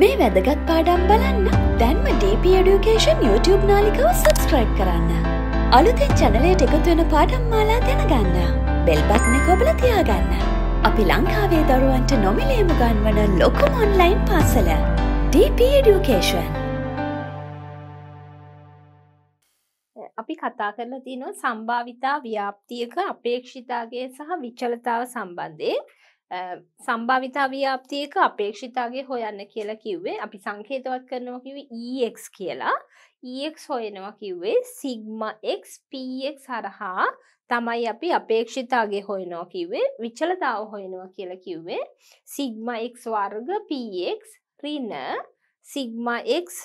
මේ වැදගත් පාඩම් බලන්න දැන්ම DP Education YouTube නාලිකව සබස්ක්‍රයිබ් කරන්න. අලුතෙන් චැනලයට එකතුවෙන පාඩම් මාලා දැනගන්න. බෙල්බත්න කොබල තියාගන්න. අපි ලංකාවේ දරුවන්ට නොමිලේම ගන්වන ලොකුම ඔන්ලයින් පාසල. DP Education. අපි කතා කරලා තිනො සම්භාවිතා ව්‍යාප්තියක අපේක්ෂිතාගේ සහ විචලතාව සම්බන්ධය සම්භාවිතා ව්‍යාප්තියක අපේක්ෂිතාගේ හොයන්න කියලා කිව්වේ අපි සංකේතවත් කරනවා කිව EX කියලා EX හොයනවා කිව්වේ සිග්මX පX හරහා තමයි අපි අපේක්ෂිතාගේ හොයනෝ කිවේ විචලතාව හොයනවා කියලා කිව්වේ සිග්මX වර්ග පX රින සිග්මX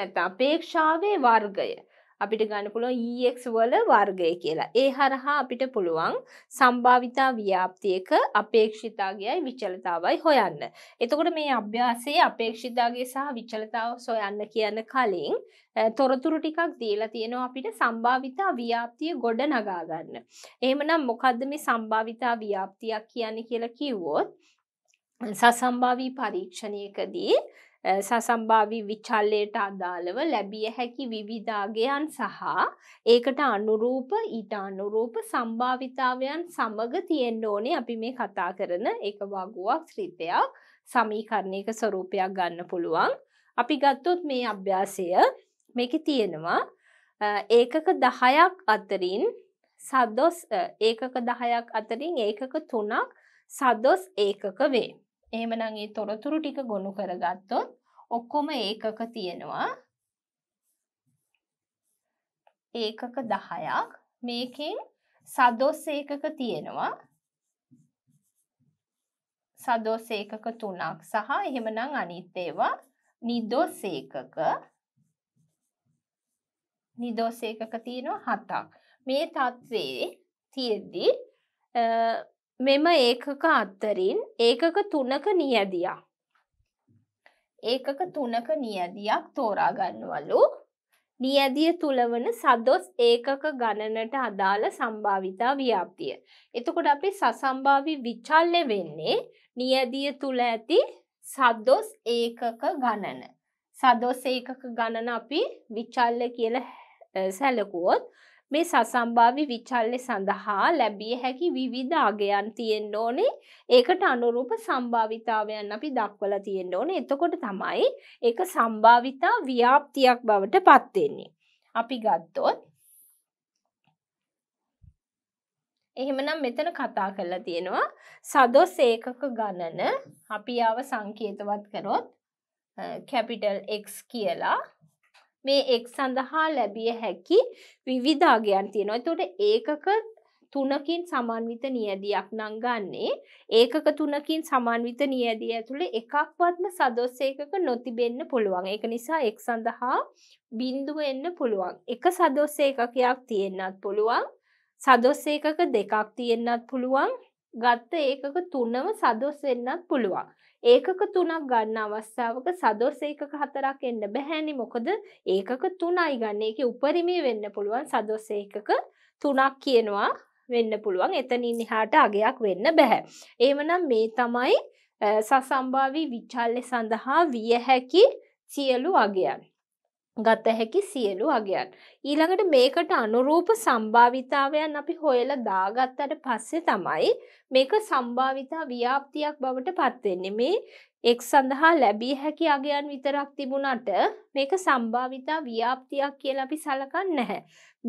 නැත අපේක්ෂාවේ වර්ගය අපිට ගන්න පුළුවන් EX වල වර්ගය කියලා. ඒ හරහා අපිට පුළුවන් සම්භාවිතා ව්‍යාප්තියක අපේක්ෂිතාගයයි විචලතාවයි හොයන්න. එතකොට මේ අභ්‍යාසයේ අපේක්ෂිතාගය සහ විචලතාව සොයන්න කියන කලින් තොරතුරු ටිකක් දීලා තියෙනවා අපිට සම්භාවිතා ව්‍යාප්තිය ගොඩ නගා ගන්න. එහෙමනම් මොකද්ද මේ සම්භාවිතා ව්‍යාප්තියක් කියන්නේ කියලා කිව්වොත් සසම්භාවී පරීක්ෂණයකදී සසම්භාවී විචල්ලයට අදාළව ලැබිය හැකි විවිධාගයන් සහ ඒකට අනුරූප ඊට අනුරූප සම්භාවිතාවයන් සමග තියෙන්න ඕනේ අපි මේ කතා කරන එක වගුවක් ශ්‍රිතයක් සමීකරණයක ස්වරූපයක් ගන්න පුළුවන්. අපි ගත්තොත් මේ අභ්‍යාසය මේක තියෙනවා ඒකක දහයක් අතරින් සදොස් ඒකක දහයක් අතරින් ඒකක තුනක් සදොස් ඒකක වේ. එහෙමනම් ඒ තොරතුරු ටික ගොනු කරගත්තොත් ඔක්කොම ඒකක තියෙනවා ඒකක 10ක් මේකෙන් සදොස් ඒකක තියෙනවා සදොස් ඒකක 3ක් සහ එහෙමනම් අනිත් ඒවා නිදොස් ඒකක නිදොස් ඒකක තියෙනවා 7ක් මේ தત્වේ තියෙද්දි මෙම ඒකක අත්තරින් ඒකක තුනක නියදියක්. ඒකක තුනක නියදියක් තෝරාගන්නවලු නියදිය තුලවන සදොස් ඒකක ගණනට අදාළ සම්භාවිතා ව්‍යාප්තිය. එතකොට අපි සසම්භාවි විචල්්‍ය වෙන්නේ නියදිය තුළ ඇති සදොස් ඒකක ගණන. සදොස් ඒකක ගණන අපි විචල්්‍ය කියල සැලකුවොත් මේ සසම්භාවි විචල්ලෙ සඳහා ලැබිය හැකි විවිධ අගයන් තියෙන්න ඕනේ ඒකට අනුරූප සම්භාවිතාවයන් අපි දක්වලා තියෙන්න ඕනේ එතකොට තමයි ඒක සම්භාවිතා ව්‍යාප්තියක් බවට පත්වෙන්නේ අපි ගත්තොත් එහෙමනම් මෙතන කතා කරලා තියෙනවා සදොස් ඒකක ගණන අපි ආව සංකේතවත් කරොත් කැපිටල් X කියලා මේ එක් සඳහා ලැබිය හැකි විවිධාගයන් තියෙනවා. එතකොට ඒකක තුනකින් සමන්විත නියදියක් නංගන්නේ ඒකක තුනකින් සමන්විත නියදිය ඇතුළේ එකක්වත්ම සදොස් ඒකක නොතිබෙන්න පුළුවන්. ඒක නිසා එක් සඳහා බිඳුව එන්න පුළුවන්. එක සදොස් ඒකකයක් තියෙන්නත් පුළුවන්. සදොස් ඒකක දෙකක් තියෙන්නත් පුළුවන්. ගත්ත ඒකක තුනම සදොස් වෙන්නත් පුළුවන්. ඒකක තුනක් ගන්න අවස්ථාවක සදොස් ඒකක හතරක් එන්න බැහැනි මොකද ඒකක තුනයි ගන්න එක උපරිමේ වෙන්න පුළුවන් සදොස් ඒකක තුනක් කියනවා වෙන්න පුළුවන් එතනින් එහාට අගයක් වෙන්න බැහැ. ඒමනම් මේ තමයි සසම්භාවී විචල්ලය සඳහා විය හැකි සියලු අගයන්. ගත හැකි සියලු අගයන්. ඊළඟට මේකට අනුරූප සම්භාවිතාවයන් අපි හොයල දාගත්තට පස්සේ තමයි මේක සම්භාවිතා ව්‍යාප්තියක් බවට පත්වෙන්නේ මේ එක් සඳහා ලැබී හැකි අගයන් විතරක් තිබුණට මේක සම්භාවිතා ව්‍යාප්තියක් කියලා අපි සලකන්න නැහැ.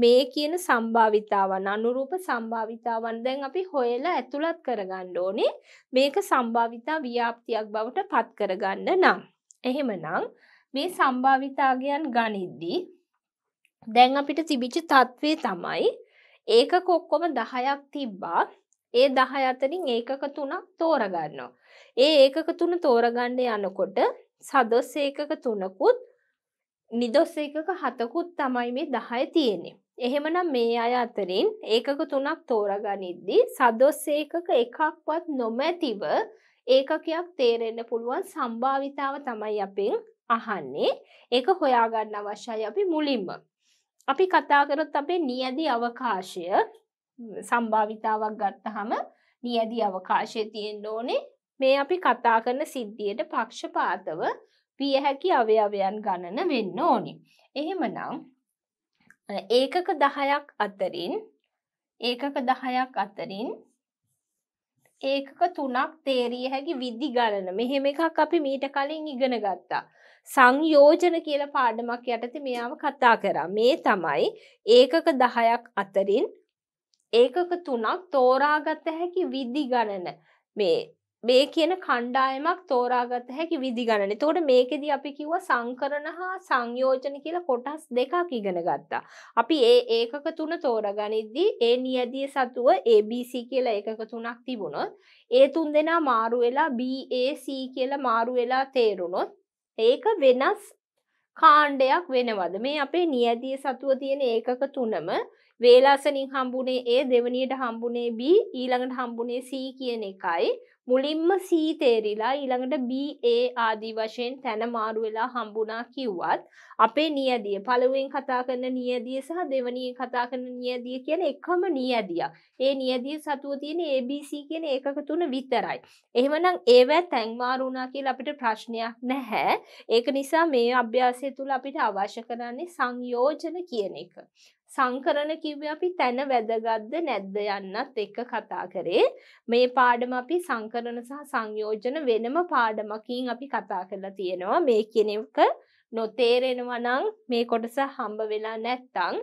මේ කියන සම්භාවිතාවන් අනුරූප සම්භාවිතාවන් දැන් අපි හොයලා ඇතුළත් කරගන්න ඕනේ. මේක සම්භාවිතා ව්‍යාප්තියක් බවට පත් කරගන්න නම්. එහෙමනම් මේ සම්භාවිතාගයන් ගනිද්දී දැන් අපිට තිබිච්ච තත්ත්වය තමයි ඒක කොක්කොම දහයක් තිබ්බා ඒ දහ අතරින් ඒකක තුනක් තෝරගන්නවා. ඒ ඒකක තුන තෝරගන්න යනකොට සදොස් ඒකක තුනකුත් නිදොස් ඒකක හතකුත් තමයි මේ දහය තියෙනෙ. එහෙමනම් මේ අය අතරින් ඒකක තුනක් තෝරගනිද්දී සදොස් ඒකක එකක්වත් නොමැතිව ඒකකයක් තේරෙන්න පුළුවන් සම්භාවිතාව තමයි අපින් අහන්නේ ඒක හොයාගන්න අවශ්‍යයි අපි මුලින්ම. අපි කතා කරොත් අපේ නියදි අවකාශය සම්භාවිතාවක් ගත්තහම නියදි අවකාශය තියෙන්න ඕනේ මේ අපි කතා කරන සිද්ධියට පක්ෂපාතව විය හැකි අවයවයන් ගණන වෙන්න ඕනි. එහෙමනම් ඒකක දහයක් අතරින් ඒකක දහයක් අතරින් ඒකක තුනක් තේරිය හැකි විදි ගණන මෙහෙම එකක් අපි මීට කලින් ඉගෙන ගත්තා. සංයෝජන කියල පාඩමක් යටති මෙයාම කතා කරා. මේ තමයි ඒකක දහයක් අතරින් ඒකක තුනක් තෝරාගත හැකි විදි ගණන මේ මේ කියන කණ්ඩායමක් තෝරාගත හැකි විදි ගණන තෝට මේකෙද අපි කිව්ව සංකරණ හා සංයෝජන කියලා කොටස් දෙකක් ඉගෙන ගත්තා. අපි ඒ ඒකක තුන තෝරගනිද්දී ඒ නියදිය සතුව ABC කියලා ඒකක තුනක් තිබුණොත් ඒ තුන් දෙනා මාරු වෙලා BAC කියලා මාරු වෙලා තේරුණොත් ඒක වෙනස් කාණ්ඩයක් වෙනවද මේ අපේ නියදිය සතුව තියෙන ඒකක තුනම වේලාසනින් හම්බුනේ ඒ දෙවනියට හම්බුනේ B ඊළඟට හම්බුනේ C කියන එකයි මුලින්ම C තේරිලා ඊළඟට B A ආදී වශයෙන් තැන මාරු වෙලා හම්බුණා කිව්වත් අපේ නියදිය පළවෙනි කතා කරන නියදිය සහ දෙවනියෙන් කතා කරන නියදිය කියන එකම නියදියක්. ඒ නියදිය සතුව තියෙන ABC කියන ඒකක තුන විතරයි. එහෙමනම් ඒවැ තැන් මාරු වුණා කියලා අපිට ප්‍රශ්නයක් නැහැ. ඒක නිසා මේ අභ්‍යාසය තුල අපිට අවශ්‍ය කරන්නේ සංයෝජන කියන එක. සංකරණ කිව්වේ අපි තැන වැදගත්ද නැද්ද යන්නත් එක්ක කතා කරේ. මේ පාඩම අපි සංකරණ සහ සංයෝජන වෙනම පාඩමකින් අපි කතා කරලා තියෙනවා. මේ කෙනෙක් නොතේරෙනවා නම් මේ කොටස හම්බ වෙලා නැත්තම්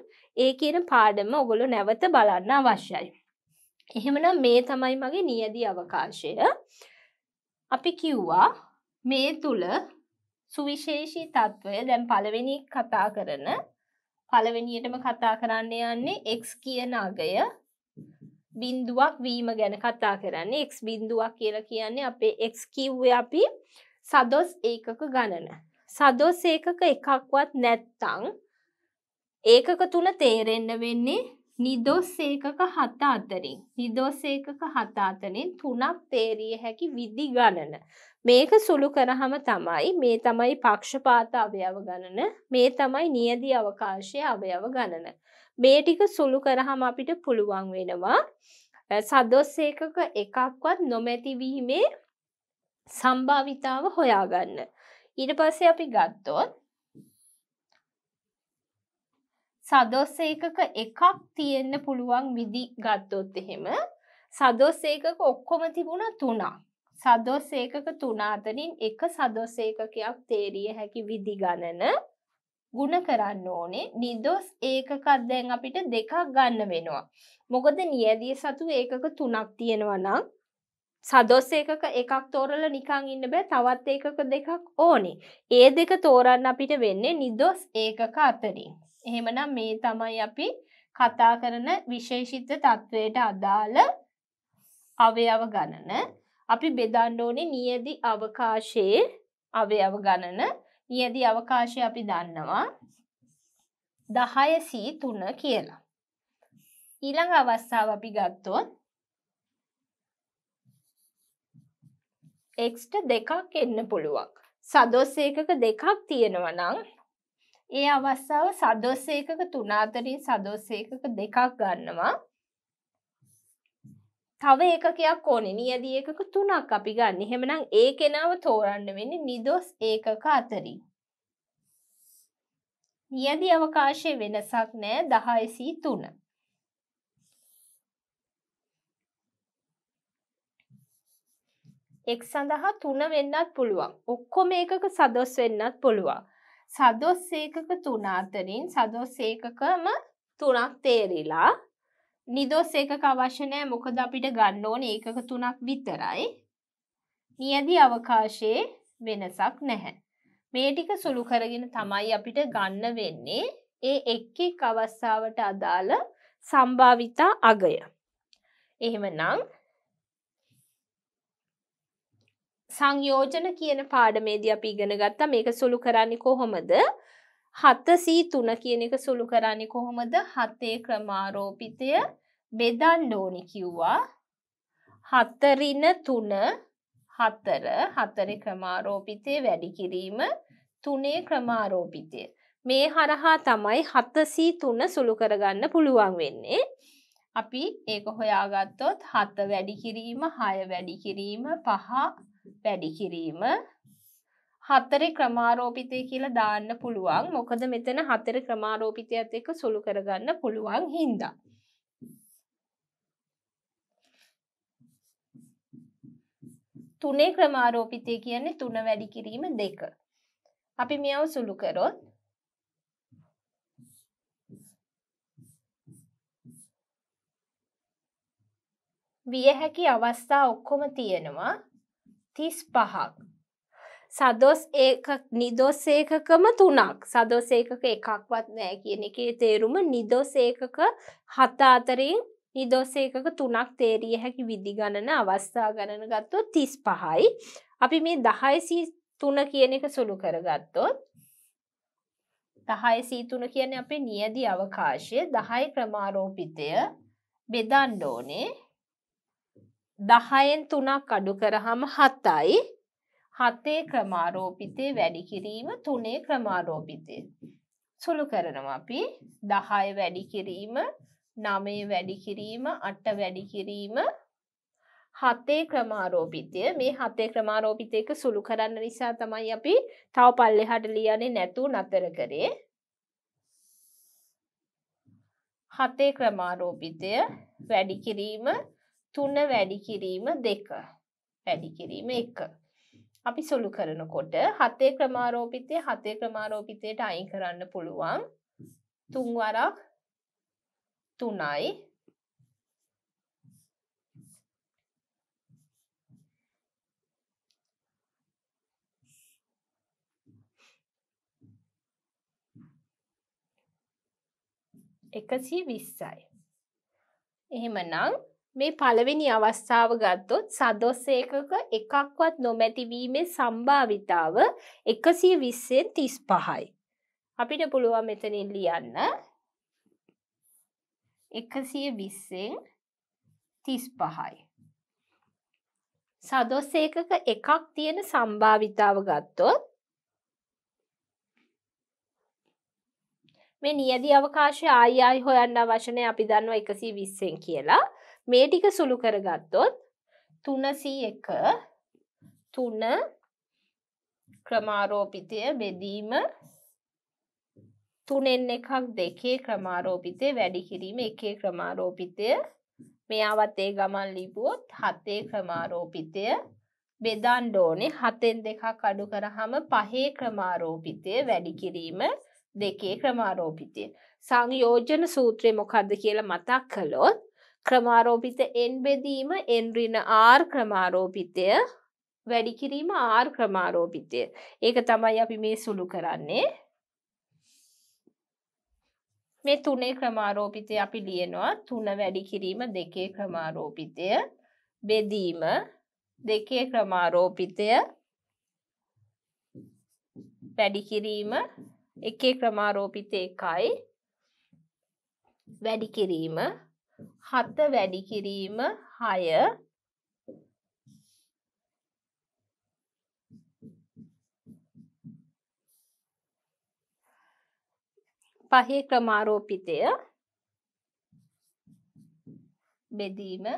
ඒ කියන පාඩම ඔගොල්ලෝ නැවත බලන්න අවශ්‍යයි. එහෙමනම් මේ තමයි මගේ නියදි අවකාශය. අපි කිව්වා මේ තුල සුවිශේෂී තත්ත්වය දැන් පළවෙනි කතා කරන පළවෙනියටම කතා කරන්න යන්නේ x කියන අගය බින්දුවක් වීම ගැන කතා කරන්නේ x බින්දුවක් කියලා කියන්නේ අපේ x කිව්වේ අපි සදොස් ඒකක ගණන. සදොස් ඒකක එකක්වත් නැත්තං ඒකක තුන තේරෙන්න වෙන්නේ නිදොස් ඒකක හත අතරින් නිදොස් ඒකක හත අතරින් තුනක් තේරිය හැකි විදි ගණන. මේක සුළු කරහම තමයි මේ තමයි පක්ෂපාත අවයව ගණන මේ තමයි නියදි අවකාශය අවයව ගණන. මේ ටික සුළු කරහම අපිට පුළුවන් වෙනවා සදොස්සේකක එකක්වත් නොමැතිවීමේ සම්භාවිතාව හොයාගන්න. ඊට පස්සේ අපි ගත්තොත් සදොස් ඒකක එකක් තියෙන්න පුළුවන් විදි ගත්තොත් එහෙම සදොස් ඒකක ඔක්කොම තිබුණා තුනක් සදොස් ඒකක තුන අතරින් එක සදොස් ඒකකයක් තේරිය හැකි විදි ගණන ಗುಣ කරන්න ඕනේ නිදොස් ඒකකක් දැන් අපිට දෙකක් ගන්න වෙනවා මොකද නියැදිය සතු ඒකක තුනක් තියෙනවා නම් සදොස් ඒකක එකක් තෝරලා නිකන් ඉන්න බෑ තවත් ඒකක දෙකක් ඕනේ. ඒ දෙක තෝරන්න අපිට වෙන්නේ නිදොස් ඒකක අතරින්. එහෙමනම් මේ තමයි අපි කතා කරන විශේෂිත තත්වයට අදාළ අවයව ගණන. අපි බෙදන්න ඕනේ නියදි අවකාශයේ අවයව ගණන නියදි අවකාශය අපි දන්නවා 10 සී 3 කියලා. ඊළඟ අවස්ථාව අපි ගත්තොත් x ට දෙකක් එන්න පුළුවන්. සදොස් ඒකක දෙකක් තියෙනවා නම් ඒ අවස්ථාව සදොස් ඒකක තුන අතරින් සදොස් ඒකක දෙකක් ගන්නවා. තව ඒකකයක් ඕනෙ නියදී එකක තුනක් අපි ගන්න හෙමනම් ඒ කෙනාව තෝරන්න වෙන්න නිදොස් ඒකක අතරින්. නියදි අවකාශය වෙනසක් නෑ දහයිසී තුන. එක් සඳහා තුන වෙන්නත් පුළුවන් ඔක්කොම ඒකක සදොස් වෙන්නත් පුළුවන්. සදොස් ඒකක තුන අතරින් සදොස් ඒකකම තුනක් තේරිලා නිදොස් ඒකක අවශ්‍ය නෑ මොකද අපිට ගන්න ඕන ඒකක තුනක් විතරයි. නියදි අවකාශයේ වෙනසක් නැහැ. මේ ටික සුළු කරගෙන තමයි අපිට ගන්න වෙන්නේ ඒ එක් එක් අවස්ථාවට අදාළ සම්භාවිතා අගය. එහෙමනම් සංයෝජන කියන පාඩමේදී අපි ඉගෙන ගත්තා මේක සුළු කරන්නේ කොහොමද? හතසී තුන කියන එක සුළු කරන්නේ කොහොමද හතේ ක්‍රමාරෝපිතය බෙදන්න ඕනි කිව්වා හතරින තුන හතර හතරේ ක්‍රමාරෝපිතය වැඩි කිරීම තුනේ ක්‍රමාරෝපිතය මේ හරහා තමයි හතසී තුන සුළු කරගන්න පුළුවන් වෙන්නේ අපි ඒක හොයාගත්තොත් හත වැඩි කිරීම හය වැඩි කිරීම පහ වැඩි කිරීම හතරේ ක්‍රමාරෝපිතය කියලා දාන්න පුළුවන් මොකද මෙතන හතර ක්‍රමාරෝපිතයත් එක්ක සුළු කරගන්න පුළුවන් හින්දා. තුනේ ක්‍රමාරෝපිතය කියන්නේ තුන වැඩි කිරීම දෙක. අපි මෙයව සුළු කරොත් විය හැකි අවස්ථා ඔක්කොම තියෙනවා තිස් පහක් සදොස් ඒක නිදොස් ඒකකම තුනක් සදොස් ඒකක එකක්වත් නෑ කියන එකේ තේරුම නිදොස් ඒකක හතාතරින් නිදොස් ඒකක තුනක් තේරිය හැකි විදිගණන අවස්ථා ගණන ගත්තොත් තිස් පහයි අපි මේ දහයිසි තුන කියන එක සුළු කරගත්තොත් දහයසී තුන කියන අපේ නියදි අවකාශය දහයි ක්‍රමාරෝපිතය බෙදන්ඩෝනේ දහයෙන් තුනක් අඩු කරහම හතයි හතේ ක්‍රමාරෝපිතය වැඩි කිරීම තුනේ ක්‍රමාරෝපිතය. සුළු කරනවා අපි දහය වැඩි කිරීම නමේ වැඩි කිරීම අට වැඩි කිරීම හතේ ක්‍රමාරෝපිතය මේ හතේ ක්‍රමාරෝපිතයක සුළු කරන්න නිසා තමයි අපි තව පල්ලෙහාට ලියන්නේ නැතු නතර කරේ හතේ ක්‍රමාරෝපිතය වැඩි කිරීම තුන වැඩි කිරීම දෙක වැඩි කිරීම එක අපි සුළු කරනකොට හතේ ක්‍රමාරෝපිතය හතේ ක්‍රමාරෝපිතයට අයින් කරන්න පුළුවන් තුන්වරක් තුනයි එකසිය විස්සයි. එහෙමනම් මේ පළවෙනි අවස්ථාව ගත්තොත් සදොස්සේකක එකක්වත් නොමැතිවීමේ සම්භාවිතාව එකසිය විස්සෙන් තිස් පහයි. අපිට පුළුවන් මෙතනින් ලියන්න එකසිය විස්සෙන් තිස් පහයි. සදොස්සේකක එකක් තියෙන සම්භාවිතාව ගත්තොත් මේ නියදි අවකාශය ආයි ආයි හොයන්න අවශ්‍යනය අපි දන්නවා එකසි විස්සෙන් කියලා මේ ටික සුළු කරගත්තොත් තුනසී එක තුන ක්‍රමාරෝපිතය බෙදීම තුනෙන් එකක් දෙකේ ක්‍රමාරෝපිතය වැඩි කිරීම එකේ ක්‍රමාරෝපිතය මෙයාවත් ඒ ගමන් ලිබුවොත් හතේ ක්‍රමාරෝපිතය බෙදන්ඩ ඕනේ හතෙන් දෙකක් අඩු කරහම පහේ ක්‍රමාරෝපිතය වැඩි කිරීම දෙකේ ක්‍රමාරෝපිතය සංයෝජන සූත්‍රය මොකක්ද කියලා මතක් කළොත් ක්‍රමාරෝපිත එන් බෙදීම එන්රින ආර් ක්‍රමාරෝපිතය වැඩිකිරීම ආර් ක්‍රමාරෝපිතය ඒක තමයි අපි මේ සුළු කරන්නේ මේ තුනේ ක්‍රමාරෝපිතය අපි ලියනවා තුන වැඩිකිරීම දෙකේ ක්‍රමාරෝපිතය බෙදීම දෙකේ ක්‍රමාරෝපිතය වැඩිකිරීම එකේ ක්‍රමාරෝපිතය එකයි වැඩිකිරීම 7 වැඩි කිරීම 6 පහේ ක්‍රමාරෝපිතය බෙදීම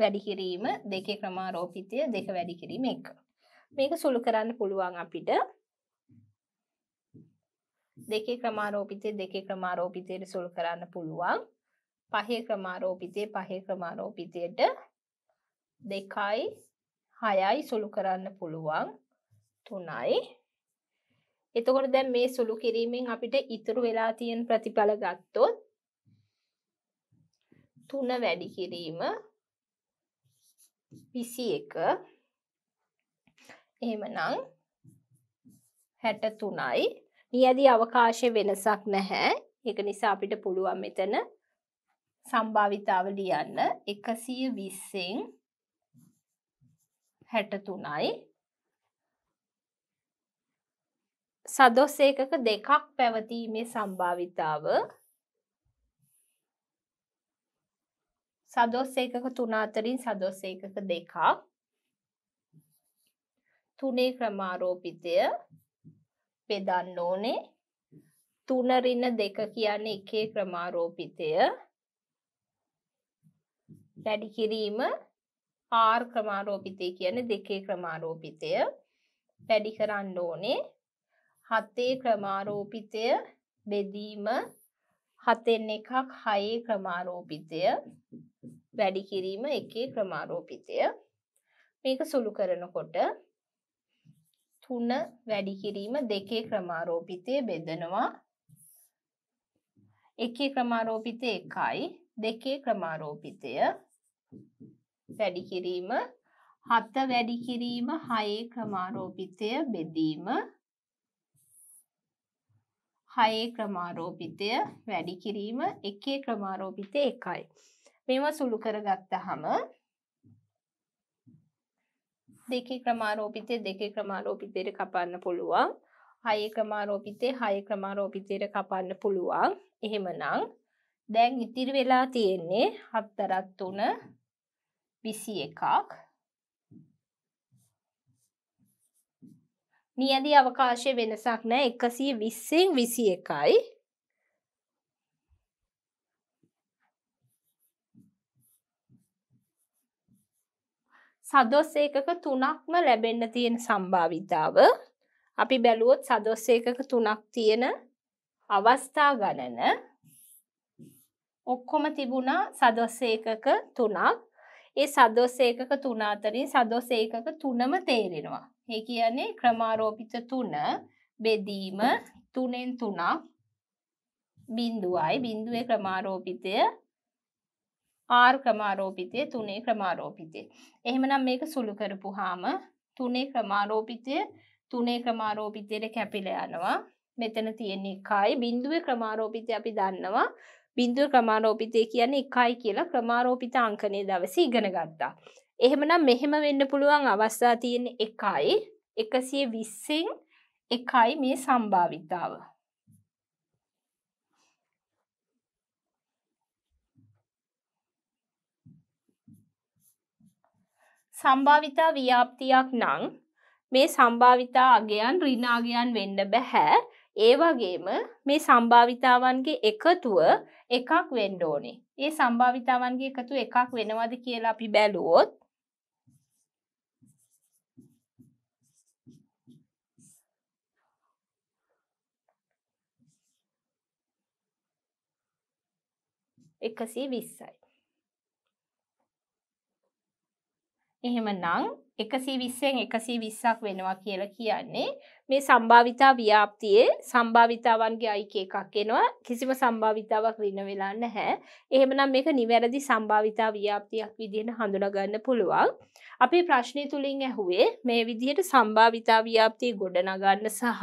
වැඩි කිරීම දෙකේ ක්‍රමාරෝපිතය දෙක වැඩි කිරීම එක මේක සුළු කරන්න පුළුවන් අපිට දෙකේ ක්‍රමාරෝපිතය දෙකේ ක්‍රමාරෝපිතයට සුළු කරන්න පුළුවන් පහේ ක්‍රමාරෝපිතය පහේ ක්‍රමාරෝපිතයට දෙකයි හයයි සුළු කරන්න පුළුවන් තුනයි එතකොට දැන් මේ සුළු කිරීමෙන් අපිට ඉතුරු වෙලා තියෙන ප්‍රතිඵල ගත්තොත් තුන වැඩි කිරීම විසි එක එහෙමනං හැට තුනයි නියදී අවකාශය වෙනසක් නැහැ එක නිසා අපිට පුළුවන් මෙතන සම්භාවිතාව ලියන්න එකසිය විස්සෙන් හැටතුනයි සදොස් ඒකක දෙකක් පැවතීමේ සම්භාවිතාව සදොස් ඒකක තුන අතරින් සදොස් ඒකක දෙකක් තුනේ ක්‍රමාරෝපිතය බෙදන්න ඕනේ තුන ඍණ දෙක කියන්නේ එකේ ක්‍රමාරෝපිතය දැඩි කිරීම ආර් ක්‍රමාරෝපිතය කියන දෙකේ ක්‍රමාරෝපිතය වැඩි කරන්න ඕනේ හතේ ක්‍රමාරෝපිතය බෙදීම හතෙන් එකක් හයේ ක්‍රමාරෝපිතය වැඩි කිරීම එකේ ක්‍රමාරෝපිතය මේක සුළු කරනකොට තුන වැඩි කිරීම දෙකේ ක්‍රමාරෝපිතය බෙදනවා එකේ ක්‍රමාරෝපිතය එකයි දෙකේ ක්‍රමාරෝපිතය වැඩි කිරීම හත වැඩි කිරීම හයේ ක්‍රමාරෝපිතය බෙදීම හයේ ක්‍රමාරෝපිතය වැඩි කිරීම එකේ ක්‍රමාරෝපිතය එකයි. මෙම සුළු කරගත්තහම දෙකේ ක්‍රමාරෝපිතය දෙකේ ක්‍රමාරෝපිතයට කපන්න පුළුවන්. හයේ ක්‍රමාරෝපිතය හයේ ක්‍රමාරෝපිතයට කපන්න පුළුවන්. එහෙමනම් දැන් ඉතිරි වෙලා තියෙන්නේ හතරත් තුන විසි එකක් නියදී අවකාශය වෙනසක් නෑ එකසිය විස්සෙන් විසි එකයි සදොස් ඒකක තුනක්ම ලැබෙන්න තියෙන සම්භාවිතාව අපි බැලුවොත් සදොස් ඒකක තුනක් තියෙන අවස්ථා ගණන ඔක්කොම තිබුණා සදොස් ඒකක තුනක් ඒ සදොස් ඒකක තුන අතරින් සදොස් ඒකක තුනම තේරෙනවා. ඒ කියන්නේ ක්‍රමාරෝපිත තුන බෙදීම තුනෙන් තුනක් බින්දුවයි බින්දුවේ ක්‍රමාරෝපිතය R ක්‍රමාරෝපිතය තුනේ ක්‍රමාරෝපිතය. එහෙමනම් මේක සුළු කරපුවාම තුනේ ක්‍රමාරෝපිතය තුනේ ක්‍රමාරෝපිතයට කැපිලා යනවා. මෙතන තියෙන එකයි බින්දුවේ ක්‍රමාරෝපිතය අපි දන්නවා බින්දුව ක්‍රමාරෝපිතය කියන්නේ එකයි කියලා ක්‍රමාරෝපිත අංකනය දවස ඉගෙන ගත්තා. එහෙමනම් මෙහෙම වෙන්න පුළුවන් අවස්ථා තියෙන එකයි එකසිය විස්සෙන් එකයි මේ සම්භාවිතාව. සම්භාවිතා ව්‍යාප්තියක් නං මේ සම්භාවිතා අගයන් රිනාගයන් වෙන්න බැහැ ඒ වගේම මේ සම්භාවිතාවන්ගේ එකතුව එකක් වෙන්න ඕනේ. ඒ සම්භාවිතාවන්ගේ එකතු එකක් වෙනවද කියලා අපි බැලුවොත් එකසී විස්සයි. එහෙම නං එකසි විස්සෙන් එකසි විස්සක් වෙනවා කියලා කියන්නේ මේ සම්භාවිතා ව්‍යාප්තියේ සම්භාවිතාවන්ගේ අයික එකක් එනවා කිසිම සම්භාවිතාවක් රින වෙලා නැහැ එහෙමනම් මේක නිවැරදි සම්භාවිතා ව්‍යාප්තියක් විදිහට හඳුනගන්න පුළුවන් අපේ ප්‍රශ්නය තුළින් ඇහුවේ මේ විදිහට සම්භාවිතා ව්‍යාප්තිය ගොඩනගන්න සහ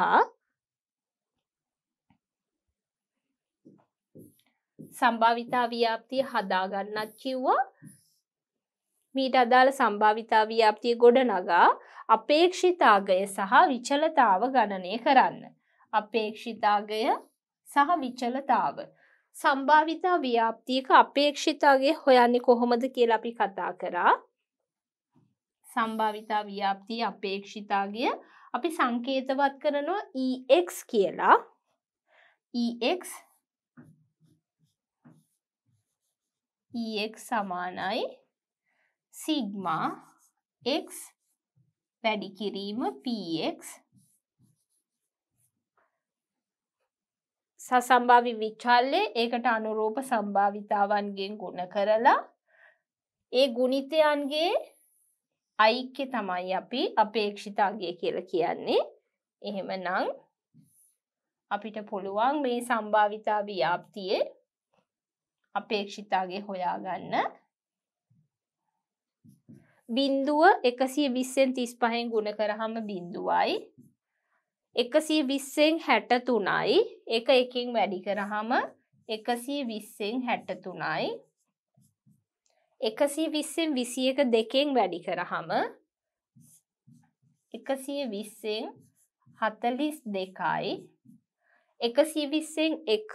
සම්භාවිතා ව්‍යාප්තිය හදාගන්නත් කිව්වා මීට අදාළ සම්භාවිතා ව්‍යාප්තිය ගොඩනගා අපේක්ෂිතාගය සහ විචලතාව ගණනය කරන්න. අපේක්ෂිතාගය සහ විචලතාව. සම්භාවිතා ව්‍යාප්තියක අපේක්ෂිතාගේ හොයන්නේ කොහොමද කියලා අපි කතා කරා. සම්භාවිතා ව්‍යාප්තිය අපේක්ෂිතාගය අපි සංකේතවත් කරනවා EX කියලා. EX EX සමානයි සිග්මා x වැඩි කිරීම px සසම්භාවි විචල්ලේ ඒකට අනුරූප සම්භාවිතාවන්ගෙන් ගුණ කරලා ඒ ගුණිතයන්ගේ අයික්‍ය තමයි අපි අපේක්ෂිතාගේ කියලා කියන්නේ එහෙමනම් අපිට පුළුවන් මේ සම්භාවිතා ව්‍යාප්තියේ අපේක්ෂිතාගේ හොයාගන්න බින්දුව එකසිය විස්සෙන් තිස් පහෙන් ගුණ කරහම බින්දුවයි එකසිය විස්සෙන් හැට තුනයි එක එකින් වැඩි කරහම එකසිය විස්සෙන් හැට තුනයි එකසිය විස්සෙන් විසි එක දෙකෙන් වැඩි කරහම එකසිය විස්සෙන් හතලිස් දෙකයි එකසිය විස්සෙන් එක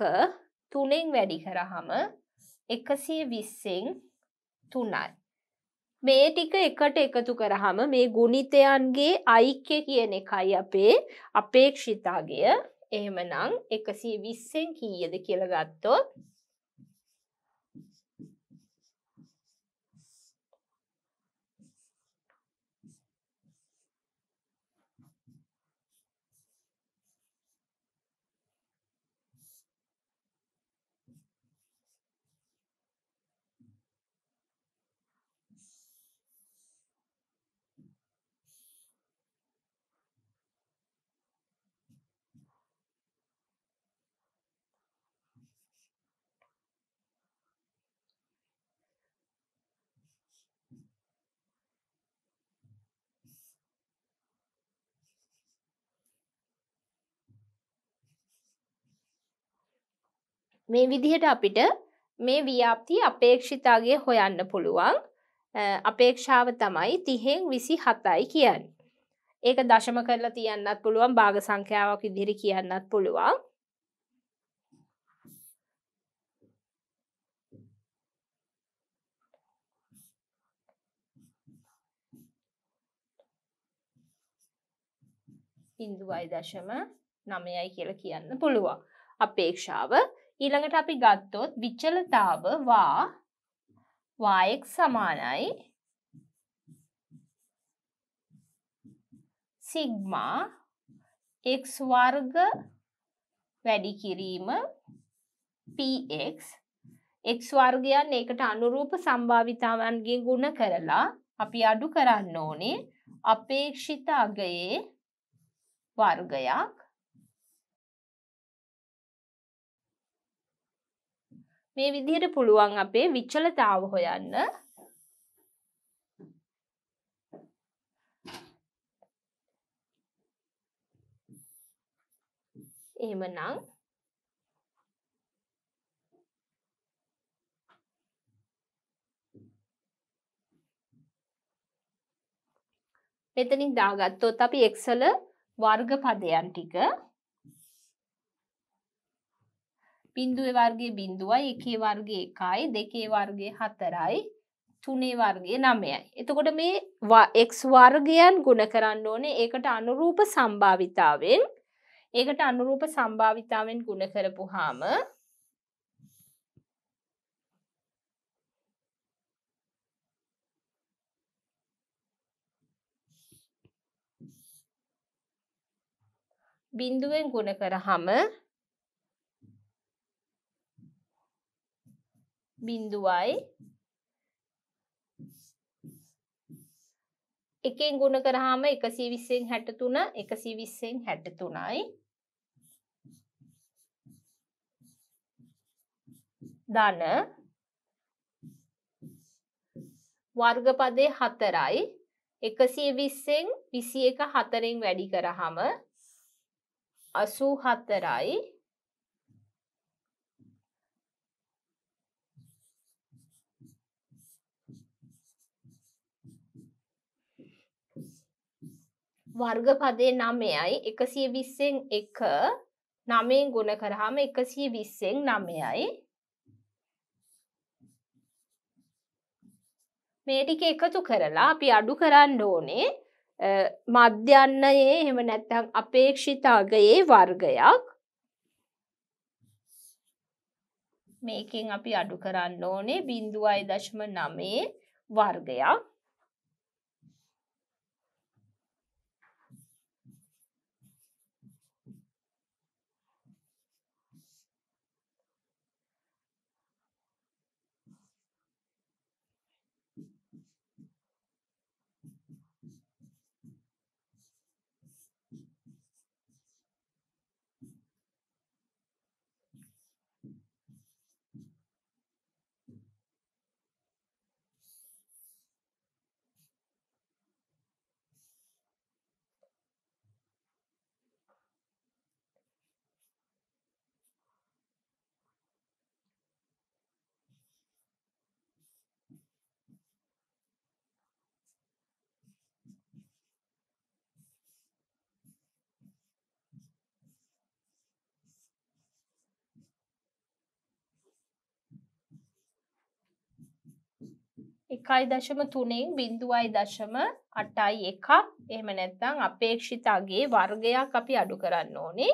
තුනෙන් වැඩි කරහම එකසිය විස්සෙන් තුනයි මේ ටික එකට එකතු කරහම මේ ගුණිතයන්ගේ අයික්‍ය කියන එකයි අපේ අපේක්ෂිතාගය එහෙමනම් එකසිය විස්සෙන් කීයද කියලගත්තොත් මේ විදිහට අපිට මේ ව්‍යාප්ති අපේක්ෂිතාගේ හොයන්න පුළුවන් අපේක්ෂාව තමයි තිහෙෙන් විසි හතයි කියන්න. ඒක දශම කරලා තියන්නත් පුළුවන් භාග සංඛ්‍යාවක් ඉදිරි කියන්නත් පුළුවන්. ඉන්දුවයි දශම නමයයි කියල කියන්න පුළුවන්. අපේක්ෂාව ඊළඟට අපි ගත්තොත් විචලතාව වා yx සමානයි සිග්මා x වර්ග වැඩි කිරීම px x වර්ගයන් ඒකට අනුරූප සම්භාවිතාවන්ගේ ගුණ කරලා අපි අඩු කරන්න ඕනේ අපේක්ෂිත අගයේ වර්ගයක් මේ විදිහට පුළුවන් අපේ විච්චලතාව හොයන්න එහෙමනම් මෙතනින් දාගත්තොත් අපි එක්සල වර්ග පදයන් ටික බින්දුවේ වර්ගය බින්දුවයි එකේ වර්ගය එකයි දෙකේ වර්ගය හතරයි තුනේ වර්ගය නමයයි. එතකොට මේ එක් වර්ගයන් ගුණ කරන්න ඕනේ ඒකට අනුරූප සම්භාවිතාවෙන් ඒකට අනුරූප සම්භාවිතාවෙන් ගුණ කරපු හාම බින්දුවෙන් ගුණ කරහම බින්දුවයි එකෙන් ගුණ කරාම 120න් 63 120න් 63යි 10 වර්ගපදේ 4යි 120න් 21 4ෙන් වැඩි කරාම 84යි වර්ගපදය නමයයි එකසිය විස්සෙන් එක නමයෙන් ගුණ කරහාම එකසිය විස්සෙන් නමයයි මේ ටික එකතු කරලා අපි අඩු කරන්න ඕනේ මධ්‍යන්නයේ එහෙම නැත්තම් අපේක්ෂිත අගයේ වර්ගයක් මේකෙන් අපි අඩු කරන්න ඕනේ බිඳුවයි දශම නමේ වර්ගයක් එකයි දශම තුනෙන් බින්දුවයි දශම අටයි එකක් එහෙම නැත්නම් අපේක්ෂිතගේ වර්ගයක් අපි අඩු කරන්න ඕනේ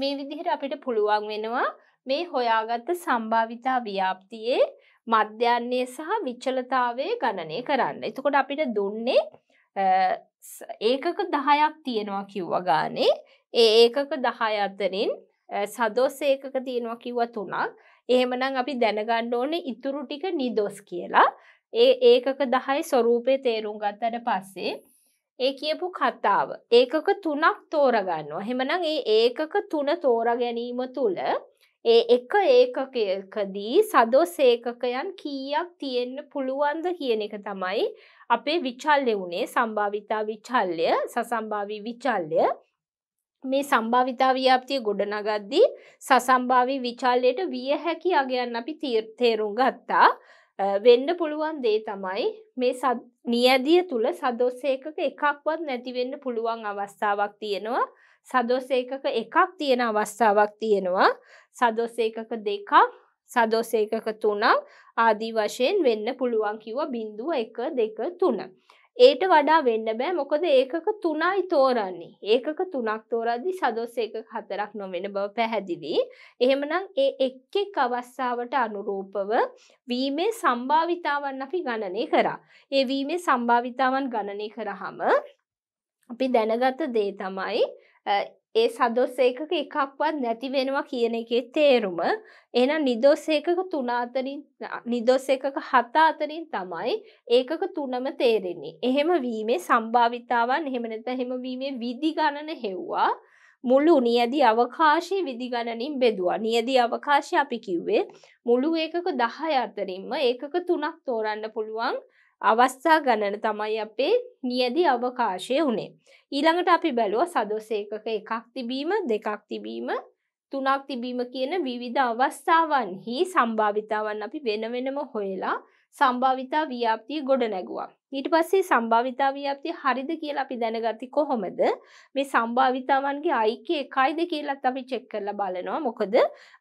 මේ විදිහට අපිට පුළුවන් වෙනවා මේ හොයාගත්ත සම්භාවිතා ව්‍යාප්තියේ මධ්‍යන්නේ සහ විච්චලතාවේ ගණනය කරන්න. එතකොට අපිට දුන්නේ ඒකක දහයක් තියෙනවා කිව්ව ගානේ ඒ ඒකක දහය අතරින් සදොස් ඒකක තියෙනවා කිව්ව තුනක් එහෙමනම් අපි දැනගන්න ඕනේ ඉතුරු ටික නිදොස් කියලා ඒ ඒකක දහයි ස්වරූපය තේරුම් ගත්තට පස්සේ ඒ කියපු කතාව. ඒකක තුනක් තෝරගන්නවා. හෙමනම් ඒ ඒකක තුන තෝර ගැනීම තුළ ඒ එක ඒකකයකදී සදොස් ඒකකයන් කීයක් තියෙන්න පුළුවන්ද කියන එක තමයි අපේ විචල්ය වුණේ සම්භාවිතා විචල්ය සසම්භාවී විචල්ය මේ සම්භාවිතා ව්‍යාප්තිය ගොඩනගද්දී සසම්භාවී විචල්යට විය හැකි අගයන් අපි තේරුම් ගත්තා වෙන්න පුළුවන් දේ තමයි මේ නියදිය තුළ සදොස්සේකක එකක්වත් නැතිවෙන්න පුළුවන් අවස්ථාවක් තියෙනවා සදොසේකක එකක් තියෙන අවස්ථාවක් තියෙනවා සදොසේකක දෙකක් සදොසේකක තුනක් ආදී වශයෙන් වෙන්න පුළුවන් කිව බිඳුව එක දෙක තුන. ඒට වඩා වෙන්න බෑ මොකද ඒකක තුනයි තෝරන්නේ ඒකක තුනක් තෝරද්දි සදොස් ඒකක හතරක් නොවෙන බව පැහැදිලි එහෙමනම් ඒ එක් එක් අවස්ථාවට අනුරූපව වීමේ සම්භාවිතාවන් අපි ගණනය කරා ඒ වීමේ සම්භාවිතාවන් ගණනය කරාම අපි දැනගත දේ තමයි ඒ සදොස් ඒකක එකක්වත් නැති වෙනවා කියන එකේ තේරුම එන නිදොස් ඒකක තුන අතරින් නිදොස් එකක හත අතරින් තමයි ඒකක තුනම තේරෙන්නේ. එහෙම වීමේ සම්භාවිතාවන් එහෙම නැත්නම් එහෙම වීමේ විදි ගණන හෙව්වා. මුළු නියදි අවකාශයේ විදිගණනින් බෙදුවා. නියදි අවකාශය අපි කිව්වේ මුළු ඒකක 10 අතරින්ම ඒකක තුනක් තෝරන්න පුළුවන්. අවස්ථා ගණන තමයි අපේ නියදි අවකාශය වනේ. ඊළඟට අපි බැලුව සදොසේකක එකක් තිබීම දෙකක් තිබීම තුනක් තිබීම කියන විවිධ අවස්ථාවන්හි සම්භාවිතාවන් අපි වෙන වෙනම හොයලා සම්භාවිතා ව්‍යාප්තිය ගොඩ නැගුවා. ඊට පස්සේ සම්භාවිතා ව්‍යාප්තිය හරිද කියලා අපි දැනගති කොහොමද? මේ සම්භාවිතාවන්ගේ අයික එකයිද කියලාත් අපි චෙක් කරලා බලනවා. මොකද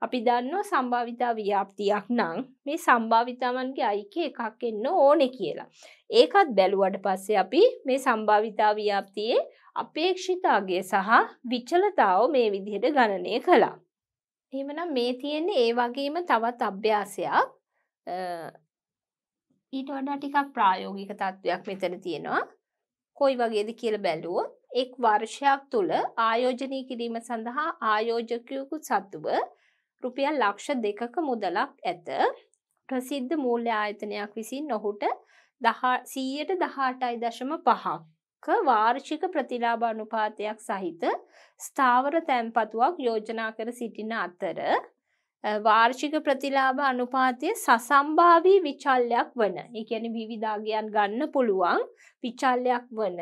අපි දන්නවා සම්භාවිතා ව්‍යාප්තියක් නම් මේ සම්භාවිතාවන්ගේ අයික එකක් එන්න ඕනේ කියලා. ඒකත් බැලුවට පස්සේ අපි මේ සම්භාවිතා ව්‍යාප්තියේ අපේක්ෂිතාගය සහ විචලතාව මේ විදිහට ගණනය කළා. එහෙමනම් මේ තියෙන්නේ ඒ වගේම තවත් අභ්‍යාසයක් ඊට වඩා ටිකක් ප්‍රායෝගික තත්ත්වයක් මෙතන තියෙනවා. කොයි වගේද කියලා බැලුවොත් එක් වර්ෂයක් තුල ආයෝජනය කිරීම සඳහා ආයෝජකයෙකු සතුව රුපියල් ලක්ෂ දෙකක මුදලක් ඇත ප්‍රසිද්ධ මූල්‍ය ආයතනයක් විසින් ඔහුට 118.5ක වාර්ෂික ප්‍රතිලාභ අනුපාතයක් සහිත ස්ථාවර තැන්පතුවක් යෝජනා කර සිටින අතර වාර්ෂික ප්‍රතිලාභ අනුපාතය සසම්භාවී විචල්යක් වන. ඒ කියන්නේ විවිධාගයන් ගන්න පුළුවන් විචල්යක් වන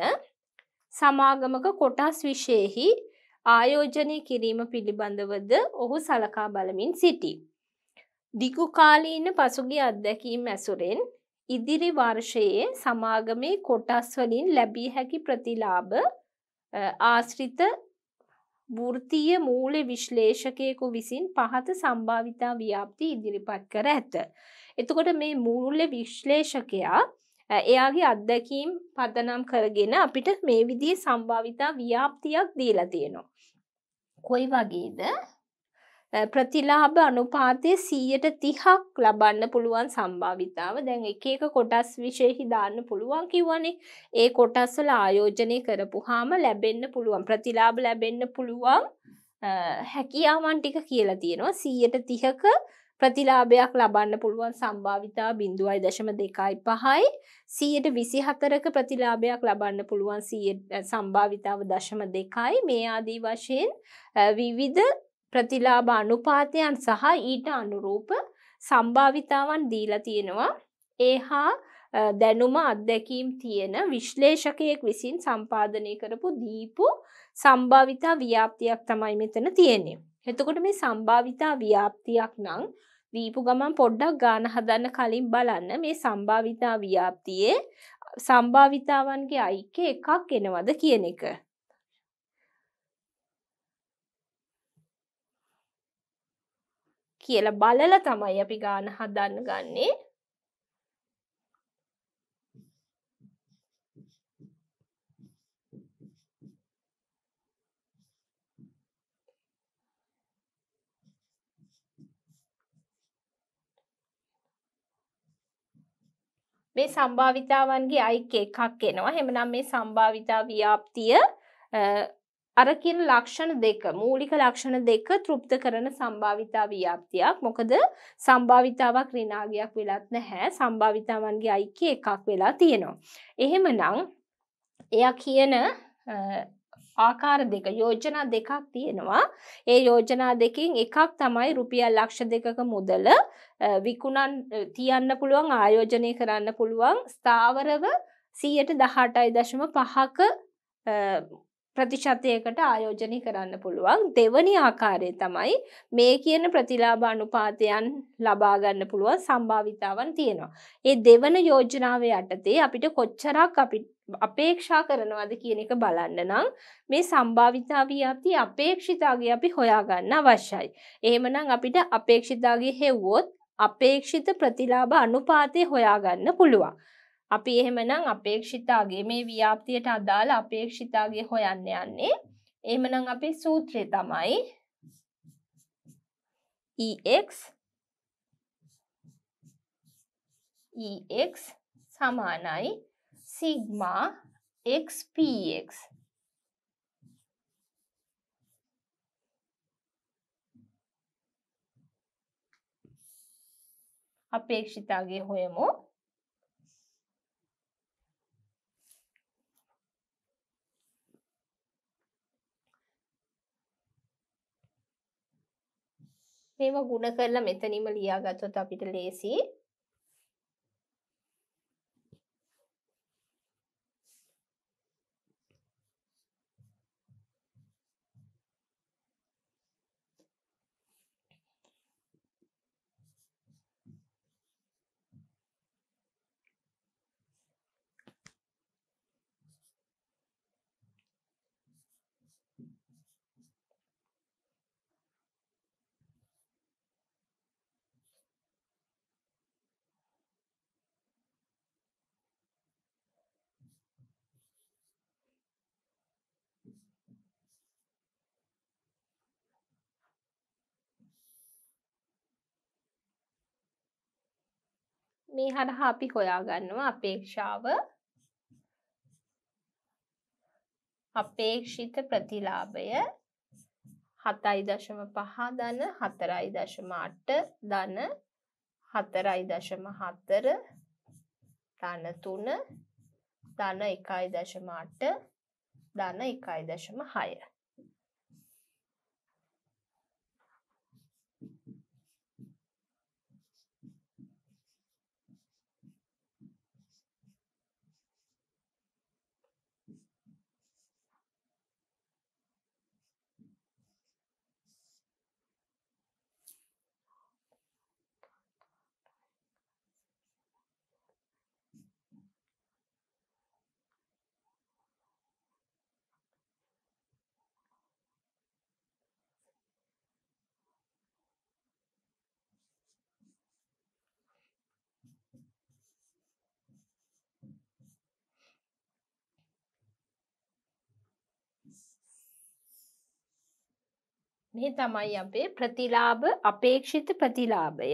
සමාගමක කොටස් විශේෂෙහි ආයෝජනය කිරීම පිළිබඳවද ඔහු සලකා බලමින් සිටී. දිගු කාලීන පසුගිය අත්දැකීම් ඇසුරෙන් ඉදිරි වර්ෂයේ සමාගමේ කොටස් වලින් ලැබිය හැකි ප්‍රතිලාභ ආශ්‍රිත වෘතිය මූල විශ්ලේෂකයකු විසින් පහත සම්භාවිතා ව්‍යාප්ති ඉදිරිපත් කර ඇත. එතකොට මේ මූල්ල විශ්ලේෂකයා එයාගේ අත්දැකීම් පදනම් කරගෙන අපිට මේ විදිහ සම්භාවිතා ව්‍යාප්තියක් දීලා තියෙනවා. කොයි වගේද ප්‍රතිලාභ අනුපාතය සීයට තිහක් ලබන්න පුළුවන් සම්භාවිතාව දැන් එක එක කොටස් විශයහි දාන්න පුළුවන් කිවනේ ඒ කොටස්වල ආයෝජනය කරපු හාම ලැබෙන්න්න පුළුවන් ප්‍රතිලාබ ලැබෙන්න්න පුළුවන් හැකියාවන් ටික කියලා තියෙනවා සීයට තිහක ප්‍රතිලාභයක් ලබන්න පුළුවන් සම්භාවිතා බිඳුවයි දශම දෙකයි පහයි සීයට විසි හතරක ප්‍රතිලාභයක් ලබන්න පුළුවන් සම්භාවිතාව දශම දෙකයි මේ ආදී වශයෙන් විවිධ ප්‍රතිලාභ අනුපාතයන් සහ ඊට අනුරූප සම්භාවිතාවන් දීලා තියෙනවා ඒ හා දැනුම අත්දැකීම් තියෙන විශ්ලේෂකයෙක් විසින් සම්පාධනය කරපු දීපු සම්භාවිතා ව්‍යාප්තියක් තමයි මෙතන තියෙන්නේ. එතකොට මේ සම්භාවිතා ව්‍යාප්තියක් නං දීපු ගමන් පොඩ්ඩක් ගාන හදන්න කලින් බලන්න මේ සම්භාවිතා ව්‍යාප්තියේ සම්භාවිතාවන්ගේ අයික එකක් එනවද කියන එක. කියල බලල තමයි අපි ගාන හදන්න ගන්නේ මේ සම්භාවිතාවන්ගේ අයික එකක් එනවා හෙමනම් මේ සම්භාවිතා ව්‍යාප්තිය අර කියන ලක්ෂණ දෙක මූලික ලක්ෂණ දෙක තෘප්ත කරන සම්භාවිතා ව්‍යාප්තියක් මොකද සම්භාවිතාවක් ඍණාගයක් වෙලත් නැහැ සම්භාවිතාවන්ගේ අයිකේ එකක් වෙලා තියෙනවා එහෙමනම් එයා කියන ආකාර දෙක යෝජනා දෙකක් තියෙනවා ඒ යෝජනා දෙකෙන් එකක් තමයි රුපියල් ලක්ෂ දෙකක මුදල විකුණන් තියන්න පුළුවන් ආයෝජනය කරන්න පුළුවන් ස්ථාවරව සියයට දහටයි දශම පහක ප්‍රතිශතයකට ආයෝජනය කරන්න පුළුවන් දෙවනි ආකාරය තමයි මේ කියන ප්‍රතිලාභ අනුපාතයන් ලබා ගන්න පුළුවන් සම්භාවිතාවන් තියෙනවා. ඒ දෙවන යෝජනාව යටතේ අපිට කොච්චරක් අපි අපේක්ෂා කරනවද කියන එක බලන්න නම් මේ සම්භාවිතාවී අපි අපේක්ෂිතාගේ අපි හොයාගන්න අවශ්‍යයි. එහෙමනම් අපිට අපේක්ෂිතාගේ හෙව්වොත් අපේක්ෂිත ප්‍රතිලාභ අනුපාතය හොයාගන්න පුළුවන්. අපි එහෙමනම් අපේක්ෂිතාගේ මේ ව්‍යාප්තියට අදාළ අපේක්ෂිතාගේ හොයන්න යන්නේ. එහෙමනම් අපි සූත්‍රය තමයි EX EX සමානයි සිග්මා XPX අපේක්ෂිතාගේ හොයමු මේවා ගුණ කරලා මෙතනින්ම ලියාගත්තොත් අපිට ලේසි. මේ හරහා අපි හොයාගන්නවා අපේක්ෂාව අපේක්ෂිත ප්‍රතිලාභය හතයි දශම පහ දන හතරයි දශම අට දන හතරයි දශම හතර දන තුන දන එකයි දශම අට දන එකයි දශම හය. මේ තමයි අපේ ප්‍රතිලාභ අපේක්ෂිත ප්‍රතිලාභය.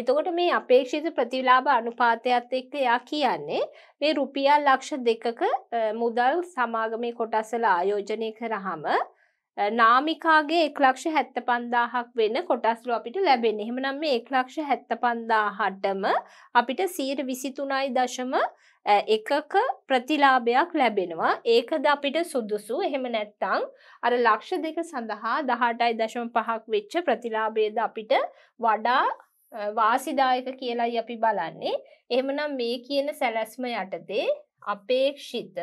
එතකොට මේ අපේක්ෂිත ප්‍රතිලාභ අනුපාතයත් එක්ක එයා කියන්නේ මේ රුපියල් ලක්ෂ දෙකක මුදල් සමාගමේ කොටස්වල ආයෝජනය කරාම නාමිකාගේ 1,75,000ක් වෙන කොටස්ලු අපිට ලැබෙන්නේ. එහෙමනම් මේ 1,75,000ටම අපිට 123.5 එකක ප්‍රතිලාභයක් ලැබෙනවා ඒකද අපිට සුදුසු එහෙම නැත්තං අර ලක්ෂ දෙක සඳහා දහටයි දශම පහක් වෙච්ච ප්‍රතිලාබේද අපිට වඩා වාසිදායක කියලයි අපි බලන්නේ එහමනම් මේ කියන සැලැස්ම යටතේ අපේක්ෂිත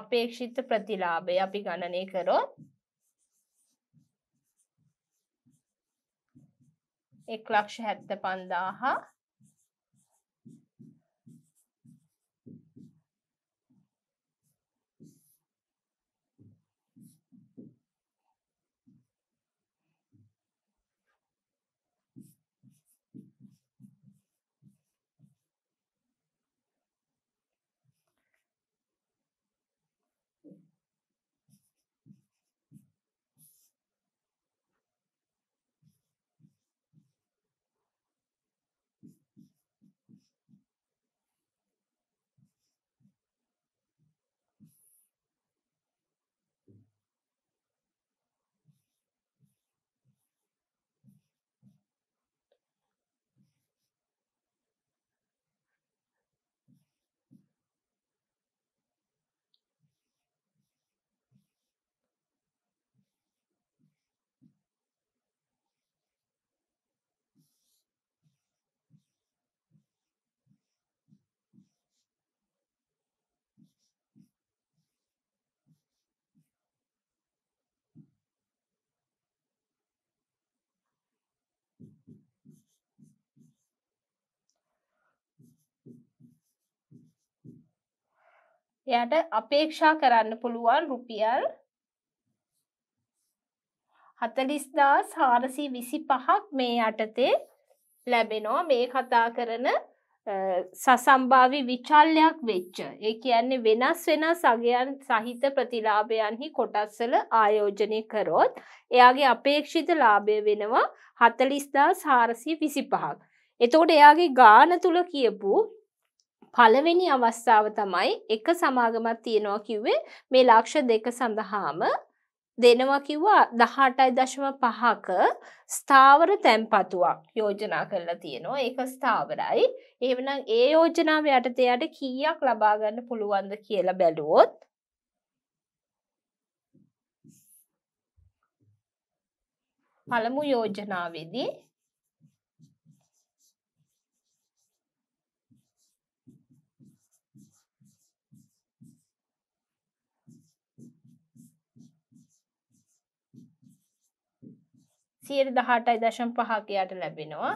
අපේක්ෂිත ප්‍රතිලාභය අපි ගණනය කරොත් එක් ලක්ෂ හැත්ත පන්දාහා එයට අපේක්ෂා කරන්න පුළුවන් රුපියල් හතලිස්දා සාරසී විසි පහක් මේ යටතේ ලැබෙනවා මේ කතා කරන සසම්භාවි විචල්ලයක් වෙච්ච ඒ කියන්නේ වෙනස් වෙන සගයන් සහිත ප්‍රතිලාභයන්හි කොටස්සල ආයෝජනය කරොත් එයාගේ අපේක්ෂිත ලාභය වෙනවා හතලිස්දා සාරසී විසි පහක් එතෝට එයාගේ ගාන තුළ කියපු පළවෙනි අවස්ථාව තමයි එක සමාගමක් තියෙනවා කිව්වේ මේ ලක්ෂ දෙක සඳහාම දෙනවා කිව්වා දහටයි දශම පහක ස්ථාවර තැන්පතුවක් යෝජනා කරලා තියෙනවා ඒක ස්ථාවරයි එවනම් ඒ යෝජනාව යටතයට කීයක් ලබාගන්න පුළුවන්ද කියලා බැලුවොත් පළමු යෝජනාවේදී සියයට දහටයි දශම් පහකයට ලැබෙනවා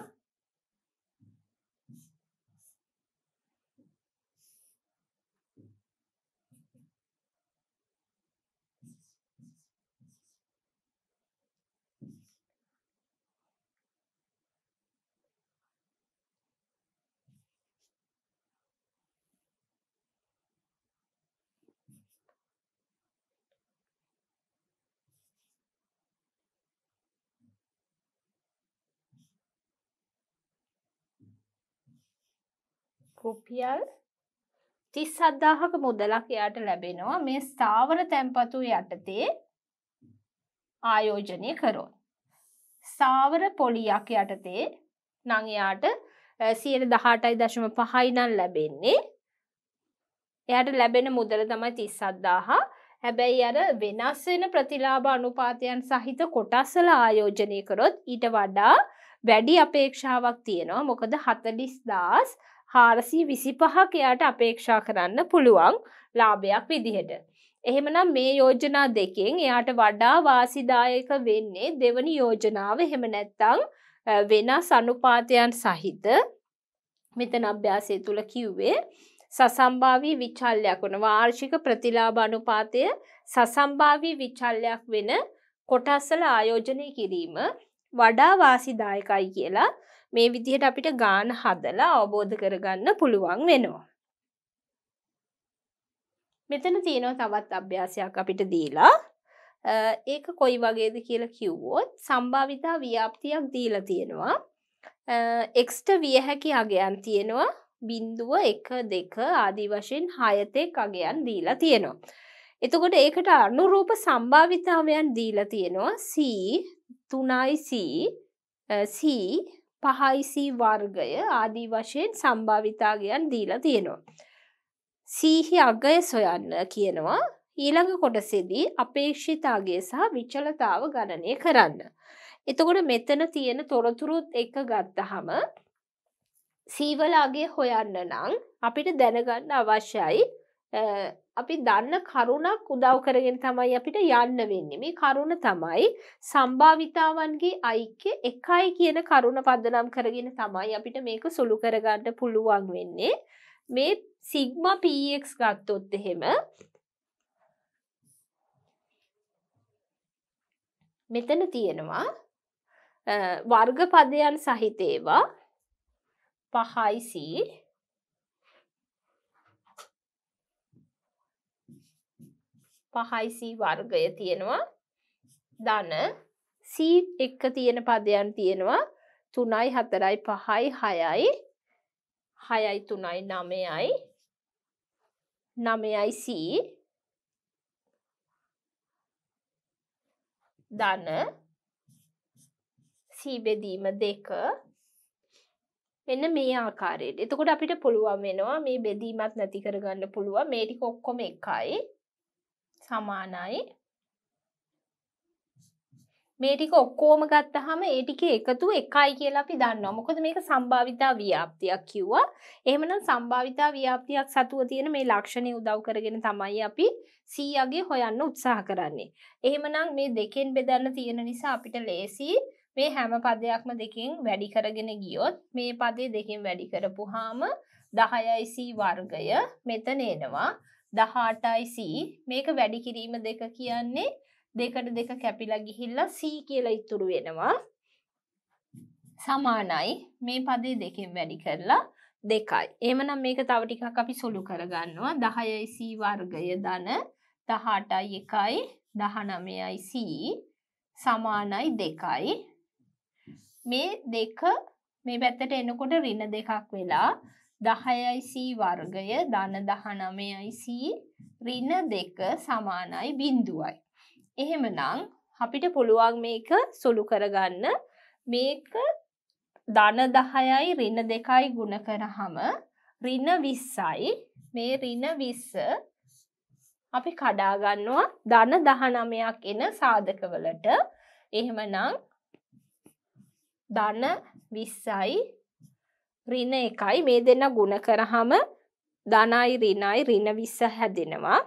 රුපියල් තිස් අද්දාහක මුදලක් එයාට ලැබෙනවා මේ ස්ථාවර තැන්පතු යටතේ ආයෝජනය කරෝ. සාවර පොලියක් යටතේ නංයාට සියට දහටයි දශම පහයිනල් ලැබෙන්නේ එයට ලැබෙන මුදල තමයි තිස් අද්දාහ හැබැයි අර වෙනස් වෙන ප්‍රතිලාබ අනුපාතයන් සහිත කොටස්සල ආයෝජනය කරොත් ඊට වඩා වැඩි අපේක්ෂාවක් තියෙනවා මොකද හතලිස් දාස් හාරසී විසි පහක එයාට අපේක්ෂා කරන්න පුළුවන් ලාභයක් විදිහට. එහෙමනම් මේ යෝජනා දෙකෙන් එයාට වඩා වාසිදායක වෙන්නේ දෙවනි යෝජනාව එහෙම නැත්තං වෙනස් අනුපාතයන් සහිත මෙතන අභ්‍යාසය තුළ කිව්වේ සසම්භාවී විචල්ලයක් වන වාර්ෂික ප්‍රතිලාභ අනුපාතය සසම්භාවී විචල්ලයක් වෙන කොටස්සල ආයෝජනය කිරීම වඩා වාසිදායකයි කියලා මේ විදිහට අපිට ගාන හදලා අවබෝධ කරගන්න පුළුවන් වෙනවා. මෙතන තියෙනව තවත් අභ්‍යාසයක් අපිට දීලා ඒක කොයි වගේද කියලා කිව්වොත් සම්භාවිතා ව්‍යාප්තියක් දීලා තියෙනවා එක්ස්ට විය හැකි අගයන් තියෙනවා බින්දුව එක දෙක ආදී වශයෙන් හයතෙක් අගයන් දීලා තියෙනවා. එතකොට ඒකට අනුරූප සම්භාවිතාවයන් දීලා තියෙනවා C තුනයි C C පහයිසී වර්ගය ආදී වශයෙන් සම්භාවිතාගයන් දීලා තියෙනවා. සීහි අගය සොයන්න කියනවා ඊළඟ කොටසෙදී අපේක්ෂිතාගේ සහ විචලතාව ගණනය කරන්න. එතකොට මෙතන තියෙන තොරතුරුත් එක ගත්තහම සීවලාගේ හොයන්න නම් අපිට දැනගන්න අවශ්‍යයි අපි දන්න කරුණක් උදව් කරගෙන තමයි අපිට යන්න වෙන්නේ. මේ කරුණ තමයි සම්භාවිතාවන්ගේ ඓක්‍ය එකයි කියන කරුණ පදනම් කරගෙන තමයි අපිට මේක සුළු කරගන්න පුළුවන් වෙන්නේ. මේ සිග්මා px ගත්තොත් එහෙම මෙතන තියෙනවා වර්ගපදයන් සහිතේවා 5c පහයිසී වර්ගය තියෙනවා දන සී එක්ක තියෙන පදයන් තියෙනවා තුනයි හතරයි පහයි හයයි හයයි තුනයි නමයයි නමයයි සී දන සීබෙදීම දෙක මෙන්න මේ ආකාරයට එතකොට අපිට පුළුවන් වෙනවා මේ බෙදීමත් නැති කරගන්න පුළුවන් මේටික ඔක්කොම එකයි සමානයි මේ ටික ඔක්කොම ගත්තහම ඒ ටිකේ එකතු එකයි කියලා අපි දන්නවා. මොකද මේක සම්භාවිතා ව්‍යාප්තියක් කිව්වා. එහෙමනම් සම්භාවිතා ව්‍යාප්තියක් සතුව තියෙන මේ ලක්ෂණය උදව් කරගෙන තමයි අපි 100ගේ හොයන්න උත්සාහ කරන්නේ. එහෙමනම් මේ දෙකෙන් බෙදන්න තියෙන නිසා අපිට ලේසි මේ හැම පදයක්ම දෙකෙන් වැඩි කරගෙන ගියොත් මේ පදේ දෙකෙන් වැඩි කරපුවාම 10c වර්ගය මෙතන එනවා. දහටයිC මේක වැඩි කිරීම දෙක කියන්නේ දෙකට දෙක කැපිලා ගිහිල්ලා C කියලා ඉතුරු වෙනවා සමානයි මේ පදේ දෙකෙන් වැඩි කරලා දෙකයි එමනම් මේක තව ටිකක් අපි සුළු කරගන්නවා දහයයිC වර්ගය ධන දහටයි එකයි දහනමයයිC සමානයි දෙකයි මේ දෙක මේ පැත්තට එනකොට රින දෙකක් වෙලා දහයයිC වර්ගය ධන දහනමයයිC රින දෙක සමානයි බින්දුවයි. එහෙමනං අපිට පුළුවන් මේක සොළු කරගන්න මේක ධන දහයයි රින දෙකයි ගුණ කරහම රින විස්සයි මේ රින විස්ස අපි කඩාගන්නවා ධන දහනමයක් එන සාධකවලට එහෙමනං ධන විස්සයි ඍණ එකයි මේ දෙන්න ගුණ කරහම ධනයි ඍණයි ඍණ 20 හැදෙනවා.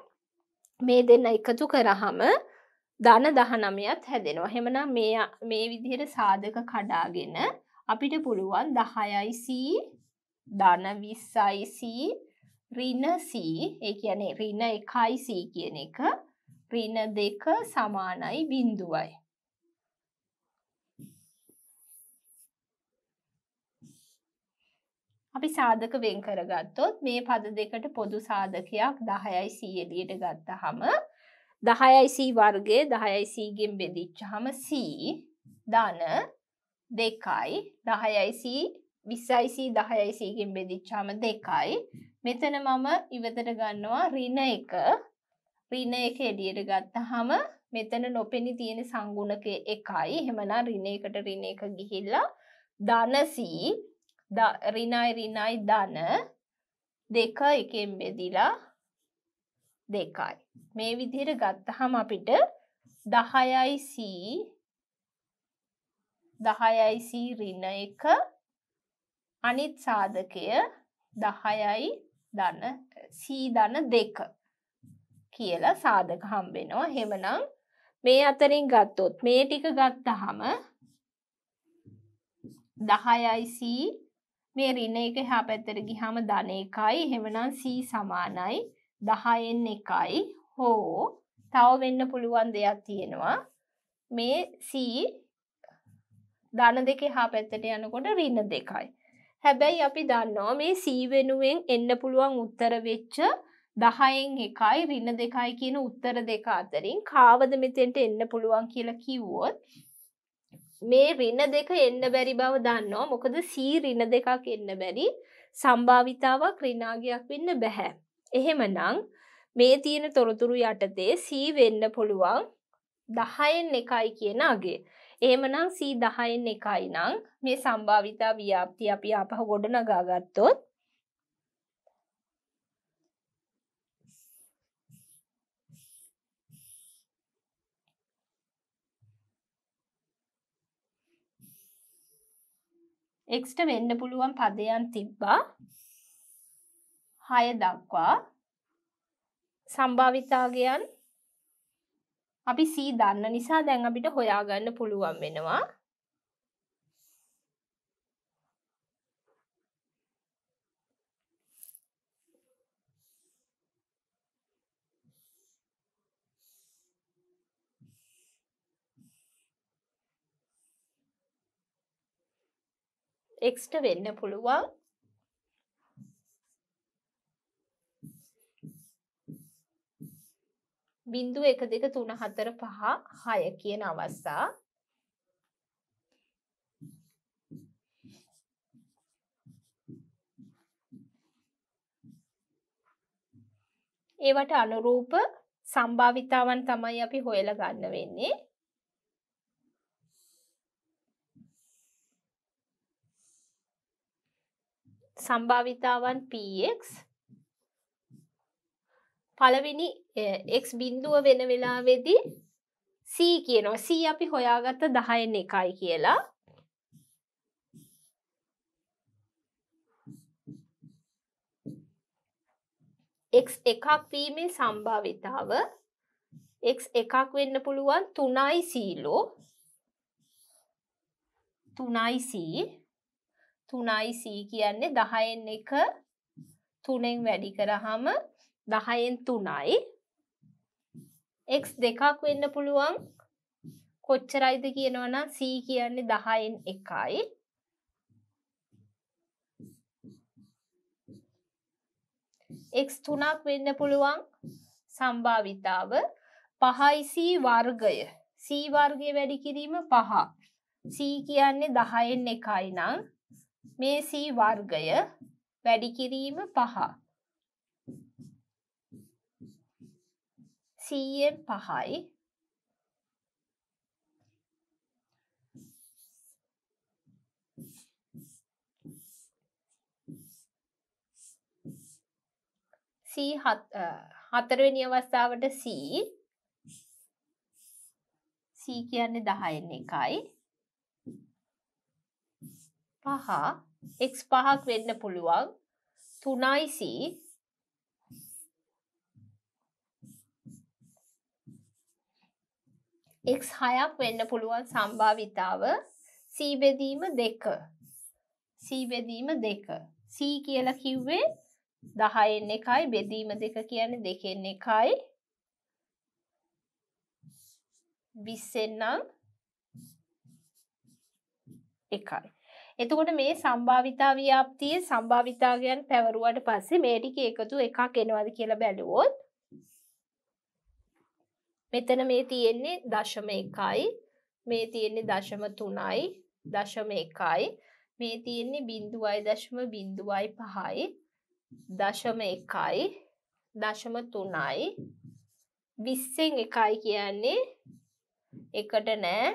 මේ දෙන්න එකතු කරහම ධන 19ත් හැදෙනවා. එහෙමනම් මේ මේ විදිහට සාධක කඩාගෙන අපිට පුළුවන් 10යි c ධන 20යි c ඍණ c ඒ කියන්නේ ඍණ 1යි c කියන එක ඍණ 2 සමානයි බිඳුවයි. අපි සාධක වෙන් කරගත්තොත් මේ පද දෙකට පොදු සාධකයක් දහයයි සී එලියට ගත්ත හම දහයයිසී වර්ගේ දහයයිසීගෙන් බෙදිච්ච හම සී ධන දෙකයි දහයයිසී විස්සයිසී දහයයිසීගෙන් බෙදිච්චාම දෙකයි මෙතන මම ඉවතට ගන්නවා රින එක රින එක එඩියට ගත්ත හම මෙතන නොපෙනි තියෙන සංගුණක එකයි හෙමනා රින එකට රින එක ගිහිල්ලා ධනසී රිනයි රිනයි ධන දෙක එකෙන් බෙදිලා දෙකයි. මේ විදිහට ගත්තහම අපිට දහයයි සී දහයයි සී රින එක අනිත් සාධකය දහයයි ධන සී ධන දෙක කියලා සාධක හම්බෙනවා හෙමනම් මේ අතරින් ගත්තොත් මේ ටික ගත්තහම දහයයි සී මේ රින එක එහා පැත්තට ගිහම ධන එකයි එහෙමනම් C සමානයි 10න් එකයි හෝ තව වෙන්න පුළුවන් දෙයක් තියෙනවා මේ C ධන දෙක එහා පැත්තට යනකොට රින දෙකයි හැබැයි අපි දන්නවා මේ C වෙනුවෙන් එන්න පුළුවන් උත්තර වෙච්ච දහයෙන් එකයි රින දෙකයි කියන උත්තර දෙක අතරින් කාවද මෙතෙන්ට එන්න පුළුවන් කියලා කිව්වොත් මේ රින දෙක එන්න බැරි බව දන්නවා මොකද සී රින දෙකක් එන්න බැරි සම්භාවිතාවක් රිනාගයක් වෙන්න බැහැ. එහෙම නං මේ තියෙන තොරතුරු යටතේ සී වෙන්න පුළුවන් දහයෙන් එකයි කියන අගේ. එහෙමනම් සී දහයෙන් එකයි නං මේ සම්භාවිතා ව්‍යාප්ති අපි අපහ ගොඩ නගාගත්තොත් එක්ට වෙන්න පුළුවන් පදයන් තිබ්බා හය දක්වා සම්භාවිතාගයන් අපි සී දන්න නිසා දැන් අපිට හොයාගන්න පුළුවන් වෙනවා එක්ස්ට වෙන්න පුළුවන් බිින්දු එක දෙක තුන හතර පහ හය කියන අවස්සා ඒවට අනුරූප සම්භාවිතාවන් තමයි අපි හොයල ගන්න වෙන්නේ සම්භාවිතාවන් px පළවෙනි x බිඳුව වෙන වෙලාවේදී c කියනවා c අපි හොයාගත්ත 10න් එකයි කියලා x එකක් වීමේ සම්භාවිතාව x එකක් වෙන්න පුළුවන් 3යි සීලෝ 3යි සී තුනයි සී කියන්නේ දහයෙන් එක තුනෙන් වැඩි කරහම දහයෙන් තුනයි එක් දෙකක් වෙන්න පුළුවන් කොච්චරයිද කියනවනම් සී කියන්නේ දහයෙන් එකයි එක් තුනක් වෙන්න පුළුවන් සම්භාවිතාව පහයි සී වර්ගය සී වර්ගය වැඩි කිරීම පහ සී කියන්නේ දහයෙන් එකයි නම් මේ සී වර්ගය වැඩි කිරීම පහ. සීයෙන් පහයි සී හතරවෙනි අවස්ථාවට සී සී කියන්නේ දහයෙන් එකයි පහ x පහක් වෙන්න පුළුවන් තුනයි c x හයක් වෙන්න පුළුවන් සම්භාවිතාව c බෙදීම දෙක c බෙදීම දෙක c කියලා කිව්වේ දහයෙන් එකයි බෙදීම දෙක කියන්නේ දෙකෙන් එකයි විස්සෙන් නම් එකයි එතකොට මේ සම්භාවිතා ව්‍යාප්තිය සම්භාවිතාවයන් පැවරුවට පස්සේ මේ ටික එකතු එකක් එනවද කියලා බැලුවොත් මෙතන මේ තියෙන්නේ දශම එකයි මේ තියෙන්නේ දශම තුනයි දශම එකයි මේ තියෙන්නේ බින්දුවයි දශම බින්දුවයි පහයි දශම එකයි දශම තුනයි විස්සෙන් එකයි කියන්නේ එකට නෑ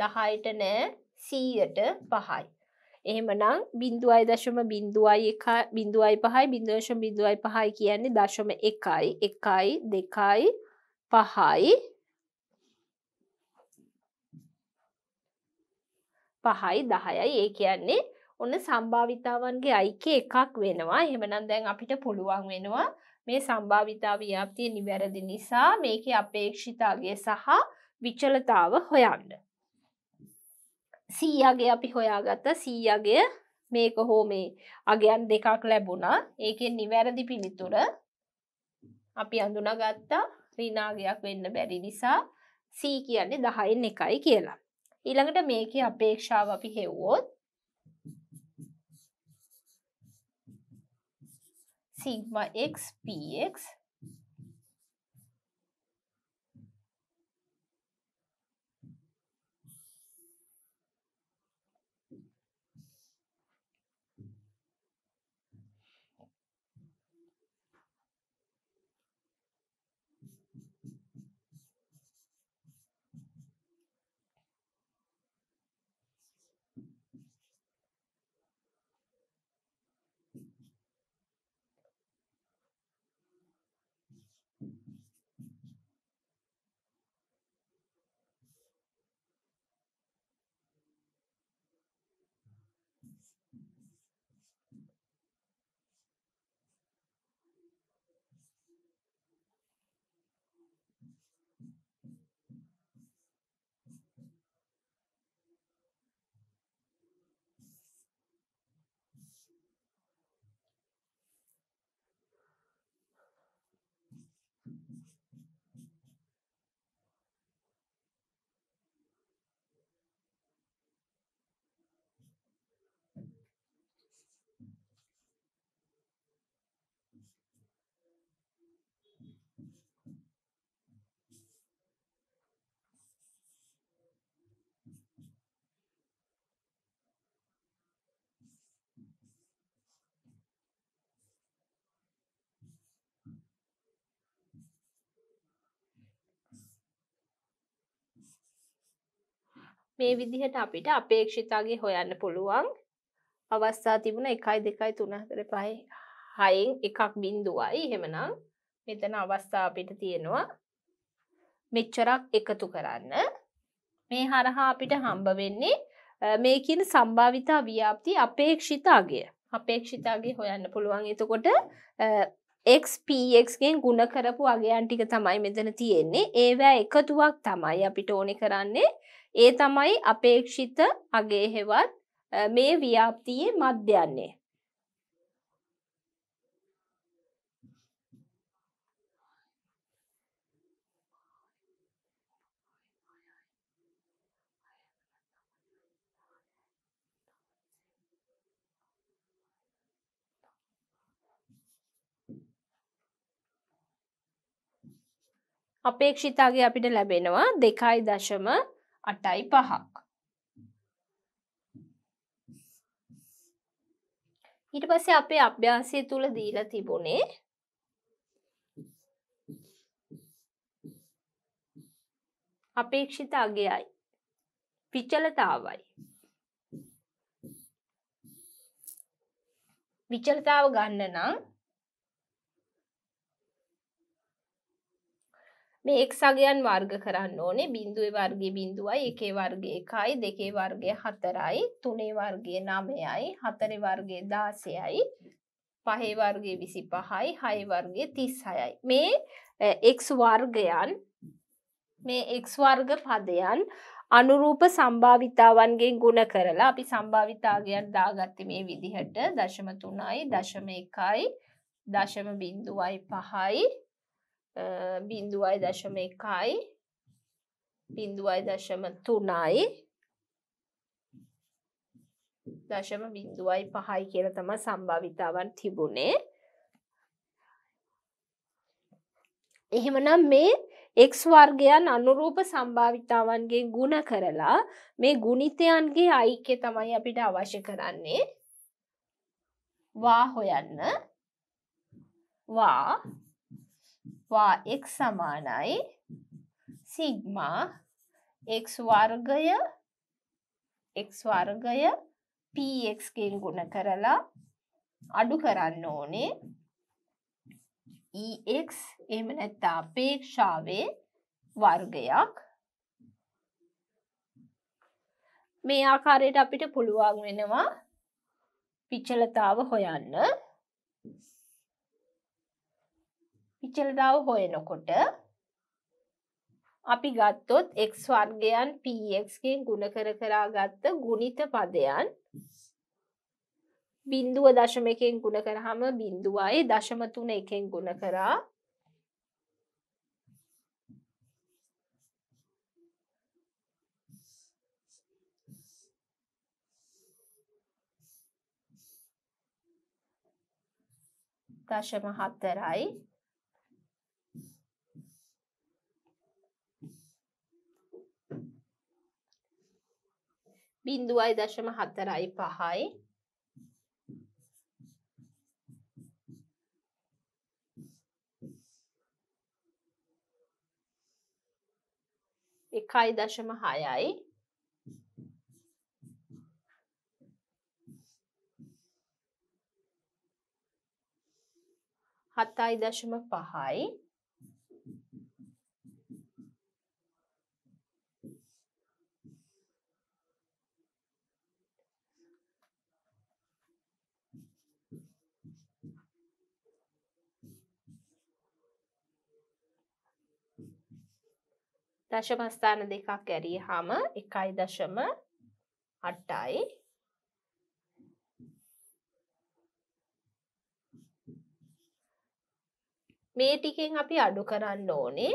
දහයට නෑ සීයට පහයි. එහෙමනම් බින්දුවයි දශම බින්දුවයි එක බින්දුවයි පහයි බින්දුවශම බින්දුවයි පහයි කියන්නේ දශම එකයි එකයි දෙකයි පහයි පහයි දහයයි ඒ කියන්නේ ඔන්න සම්භාවිතාවන්ගේ අයික එකක් වෙනවා එහෙමනම් දැන් අපිට පුළුවන් වෙනවා මේ සම්භාවිතා ව්‍යාප්තිය නිවැරදි නිසා මේක අපේක්ෂිතාගේ සහ විචලතාව හොයන්න. සීයගේ අපි හොයාගත්ත සීයගේ මේක හෝ මේ අගයන් දෙකක් ලැබුණා ඒකෙන් නිවැරදි පිළිතුර අපි අඳුනගත්තා රිනාගයක් වෙන්න බැරි නිසා සී කියන්නේ දහයෙන් එකයි කියලා. ඊළඟට මේක අපේක්ෂාව අපි හෙව්වෝත් සිග්ම xpx මේ විදිහට අපිට අපේක්ෂිතාගේ හොයන්න පුළුවන් අවස්ථා තිබුණ එකයි දෙකයි තුනහතර පහයි හයිෙන් එකක් බින්දුවයි හෙමනම් මෙතන අවස්ථා අපිට තියෙනවා මෙච්චරක් එකතු කරන්න මේ හරහා අපිට හම්බ වෙන්නේ මේකින් සම්භාවිතා ව්‍යාප්ති අපේක්ෂිතාගේ අපේක්ෂිතාගේ හොයන්න පුළුවන් එතකොට එක්පෙන් ගුණ කරපු අගයන් ටික තමයි මෙතන තියෙන්නේ ඒවැ එකතුවක් තමයි අපිට ඕනෙ කරන්නේ ඒ තමයි අපේක්ෂිත අගේ හෙවත් මේ ව්‍යාප්තියේ මධ්‍යන්නේ. අපේක්ෂිතාගේ අපිට ලැබෙනවා දෙකයි දශම අටයි පහක් ඊට පස්සේ අපේ අභ්‍යාසය තුළ දීලා තිබුණේ අපේක්ෂිත අගයයි විචලතාවයි විචලතාව ගන්න නම් මේ එක් සගයන් වර්ග කරන්න ඕනේ බිින්දුව වර්ගේ බිින්දුවයි එකේ වර්ගේ එකයි දෙකේ වර්ගේ හතරයි තුනේ වර්ගේ නමයයි හතරි වර්ගේ දාසයයි පහේ වර්ගේ විසි පහයි හය වර්ගේ තිස් හයයි මේ එක් වර්ගයන් මේ එක් වර්ග පදයන් අනුරූප සම්භාවිතාවන්ගෙන් ගුණ කරලා අපි සම්භාවිතාගයක් දාගත්ත මේ විදිහට දශම තුනයි දශම එකයි දශම බින්දුවයි පහයි බිින්දුවයි දශම එකයි බිින්දුවයි දශම තුනයි දශම බිින්දුවයි පහයි කියල තම සම්භාවිතාවන් තිබුණේ එහෙමනම් මේ එක් වර්ගයන් අනුරූප සම්භාවිතාවන්ගේ ගුණ කරලා මේ ගුණිතයන්ගේ අයික්‍ය තමයි අපිට අවශ්‍ය කරන්නේ වා හොයන්න වා වා එක් සමානයි සිග්මා එක් වර්ගය එක් වර්ගය පක්ගෙන් ගුණ කරලා අඩු කරන්න ඕනේ EX එහෙම නැත්තා අපේක්ෂාවේ වර්ගයක් මේ ආකාරයට අපිට පුළුවන් වෙනවා පිචලතාව හොයන්න චිච්චලරාව හොයනකොට අපි ගත්තොත් එක් වර්ගයන් පක්ගෙන් ගුණ කර කරා ගත්ත ගුණිත පදයන් බිින්දුව දශම එකෙන් ගුණ කරහම බිින්දුවයි දශමතුන එකෙන් ගුණ කරා දශම හත්තරයි බින්දුවයි දශම හතරයි පහයි එකයි දශම හයයි හතයි දශම පහයි දශමස්ථාන දෙකක් ඇරිය හාම එකයි දශම අට්ටයි මේ ටිකෙන් අපි අඩු කරන්න ඕනේ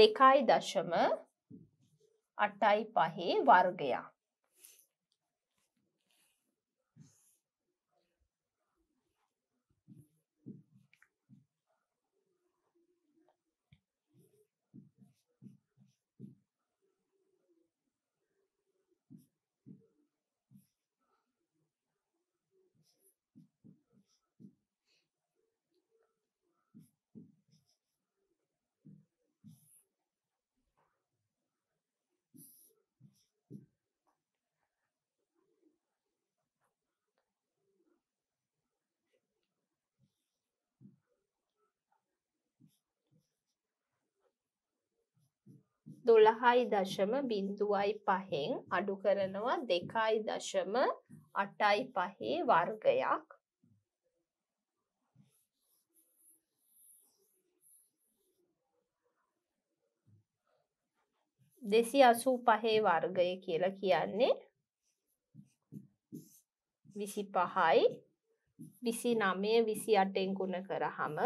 දෙකයි දශම අටයි පහේ වර්ගයක්. දොළහයි දශම බින්දුවයි පහෙන් අඩු කරනවා දෙකයි දශම අටයි පහේ වර්ගයක් දෙසි අසූ පහේ වර්ගය කියලා කියන්නේ විසි පහයි විසි නමය විසි අටෙන් ගුණ කරහම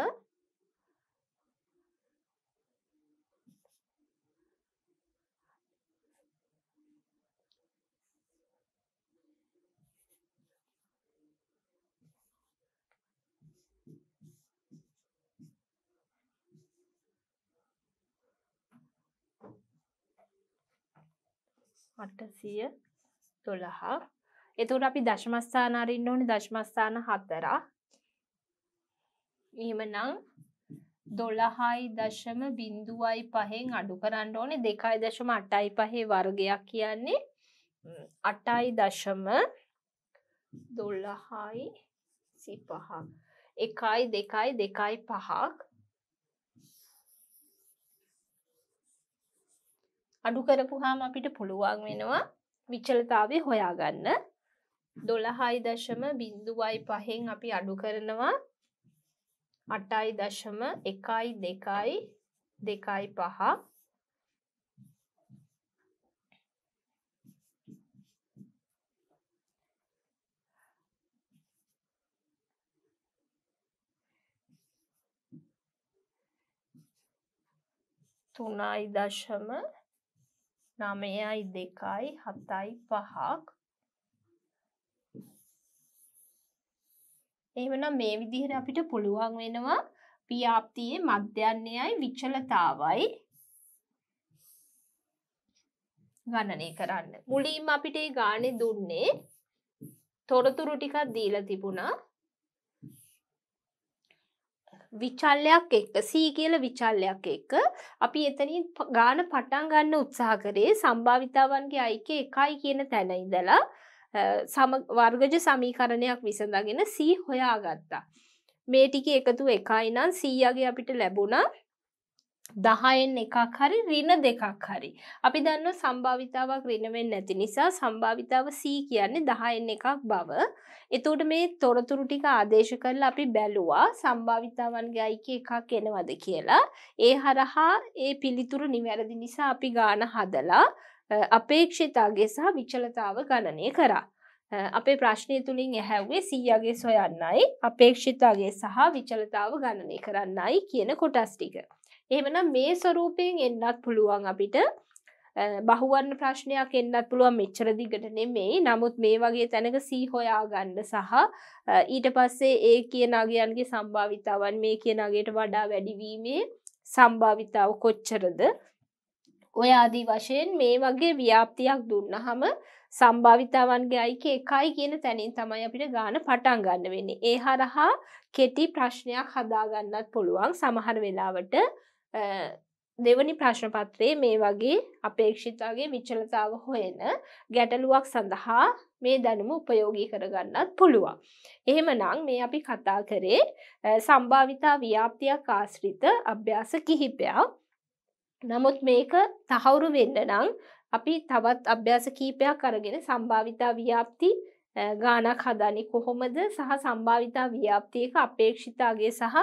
අටසිය දොළහා එතුට අපි දශමස්ථාන අරින්න ඕනි දශමස්ථාන හතරා එහෙමනම් දොළහයි දශම බින්දුවයි පහෙන් අඩු කරන්න ඕනේ දෙකයි දශම අටයි පහේ වර්ගයක් කියන්නේ අටයි දශම දොල්ලහයි සිපහ එකයි දෙකයි දෙකයි පහක් අඩු කරපුහාම අපිට පුළුවන් වෙනවා විචලතාවේ හොයාගන්න දොළහයි දශම බින්දුවයි පහෙන් අපි අඩු කරනවා අටයි දශම එකයි දෙකයි දෙකයි පහ තුනයි දශම නමයයි දෙකයි හතයි පහක් එහෙමනම් මේ විදිහට අපිට පුළුවන් වෙනවා ව්‍යාප්තියේ මධ්‍යන්නේයයි විචලතාවයි ගණනය කරන්න. මුලින්ම අපිට ඒ ගානේ දුන්නේ තොරතුරු ටිකක් දීලා තිබුණා. විචල්ලයක් එක්ක සී කියල විචල්ලයක් එක්ක අපි එතනින් ගාන පටන් ගන්න උත්සාහ කරේ සම්භාවිතාවන්ගේ අයික එකයි කියන තැන ඉඳලා සම වර්ගජ සමීකරණයක් විසඳගෙන සී හොයා ගත්තා. මේ ටික එකතු එකයි නම් සීයාගේ අපිට ලැබුණා දහයෙන් එකක් හරි රින දෙකක් හරි. අපි දන්න සම්භාවිතාවක් රිනවෙන් නැති නිසා සම්භාවිතාව සී කියන්නේ දහයෙන් එකක් බව. එතෝට මේ තොරතුරු ටික ආදේශ කරලා අපි බැලුවා සම්භාවිතාවන්ගේ අයික එකක් එනවද කියලා. ඒ හරහා ඒ පිළිතුරු නිවැරදි නිසා අපි ගාන හදලා අපේක්ෂිතාගේ සහ විචලතාව ගණනය කරා. අපේ ප්‍රශ්නය තුළින් ඇහැවේ සීයගේ සොයන්නයි අපේක්ෂිතාගේ සහ විචලතාව ගණනය කරන්නයි කියන කොටස් ටික. එහෙමනම් මේ ස්වරූපයෙන් එන්නත් පුළුවන් අපිට බහුවන්න ප්‍රශ්නයක් එන්නත් පුළුවන් මෙච්චර දිගට නෙමෙයි නමුත් මේ වගේ තැනක සී හොයා ගන්න සහ ඊට පස්සේ ඒ කියන අගයන්ගේ සම්භාවිතාවන් මේ කියන අගයට වඩා වැඩිවීමේ සම්භාවිතාව කොච්චරද ඔය ආදී වශයෙන් මේ වගේ ව්‍යාප්තියක් දුන්නහම සම්භාවිතාවන්ගේ අයික එකයි කියන තැනින් තමයි අපිට ගාන පටන් ගන්න වෙන්නේ. ඒ හරහා කෙටි ප්‍රශ්නයක් හදාගන්නත් පුළුවන් සමහර වෙලාවට දෙවනි ප්‍රශ්න පත්‍රයේ මේ වගේ අපේක්ෂිතගේ විච්චලතාව හොයන ගැටලුවක් සඳහා මේ දැනුම උපයෝගී කරගන්නත් පුළුවන්. එහෙම නං මේ අපි කතා කරේ සම්භාවිතා ව්‍යාප්තියක් ආශ්‍රිත අභ්‍යාස කිහිපයක්. නමුත් මේක තහවුරු වෙන්න නම් අපි තවත් අභ්‍යාස කීපයක් අරගෙන සම්භාවිතා ව්‍යාප්ති ගානක් හදන්නේ කොහොමද සහ සම්භාවිතා ව්‍යාප්තියක අපේක්ෂිතාගේ සහ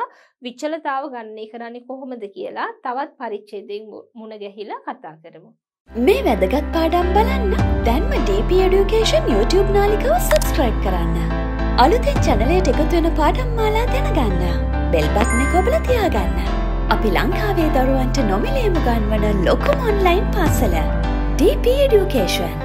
විච්චලතාව ගන්නේ කරන්නේ කොහොමද කියලා තවත් පරිච්ඡේදයෙන් මුණ ගැහිලා කතා කරමු. මේ වැදගත් පාඩම් බලන්න දැන්ම DP Education YouTube නාලිකාව සබස්ක්‍රයිබ් කරන්න. අලුතෙන් චැනලයට එකතු වෙන පාඩම් මාලා දැනගන්න. බෙල් බටන් එක ඔබලා තියාගන්න. අපි ලංකාවේ දරුවන්ට නොමිලේම ගන්වන ලොකුම ඔන්ලයින් පාසල DP Education.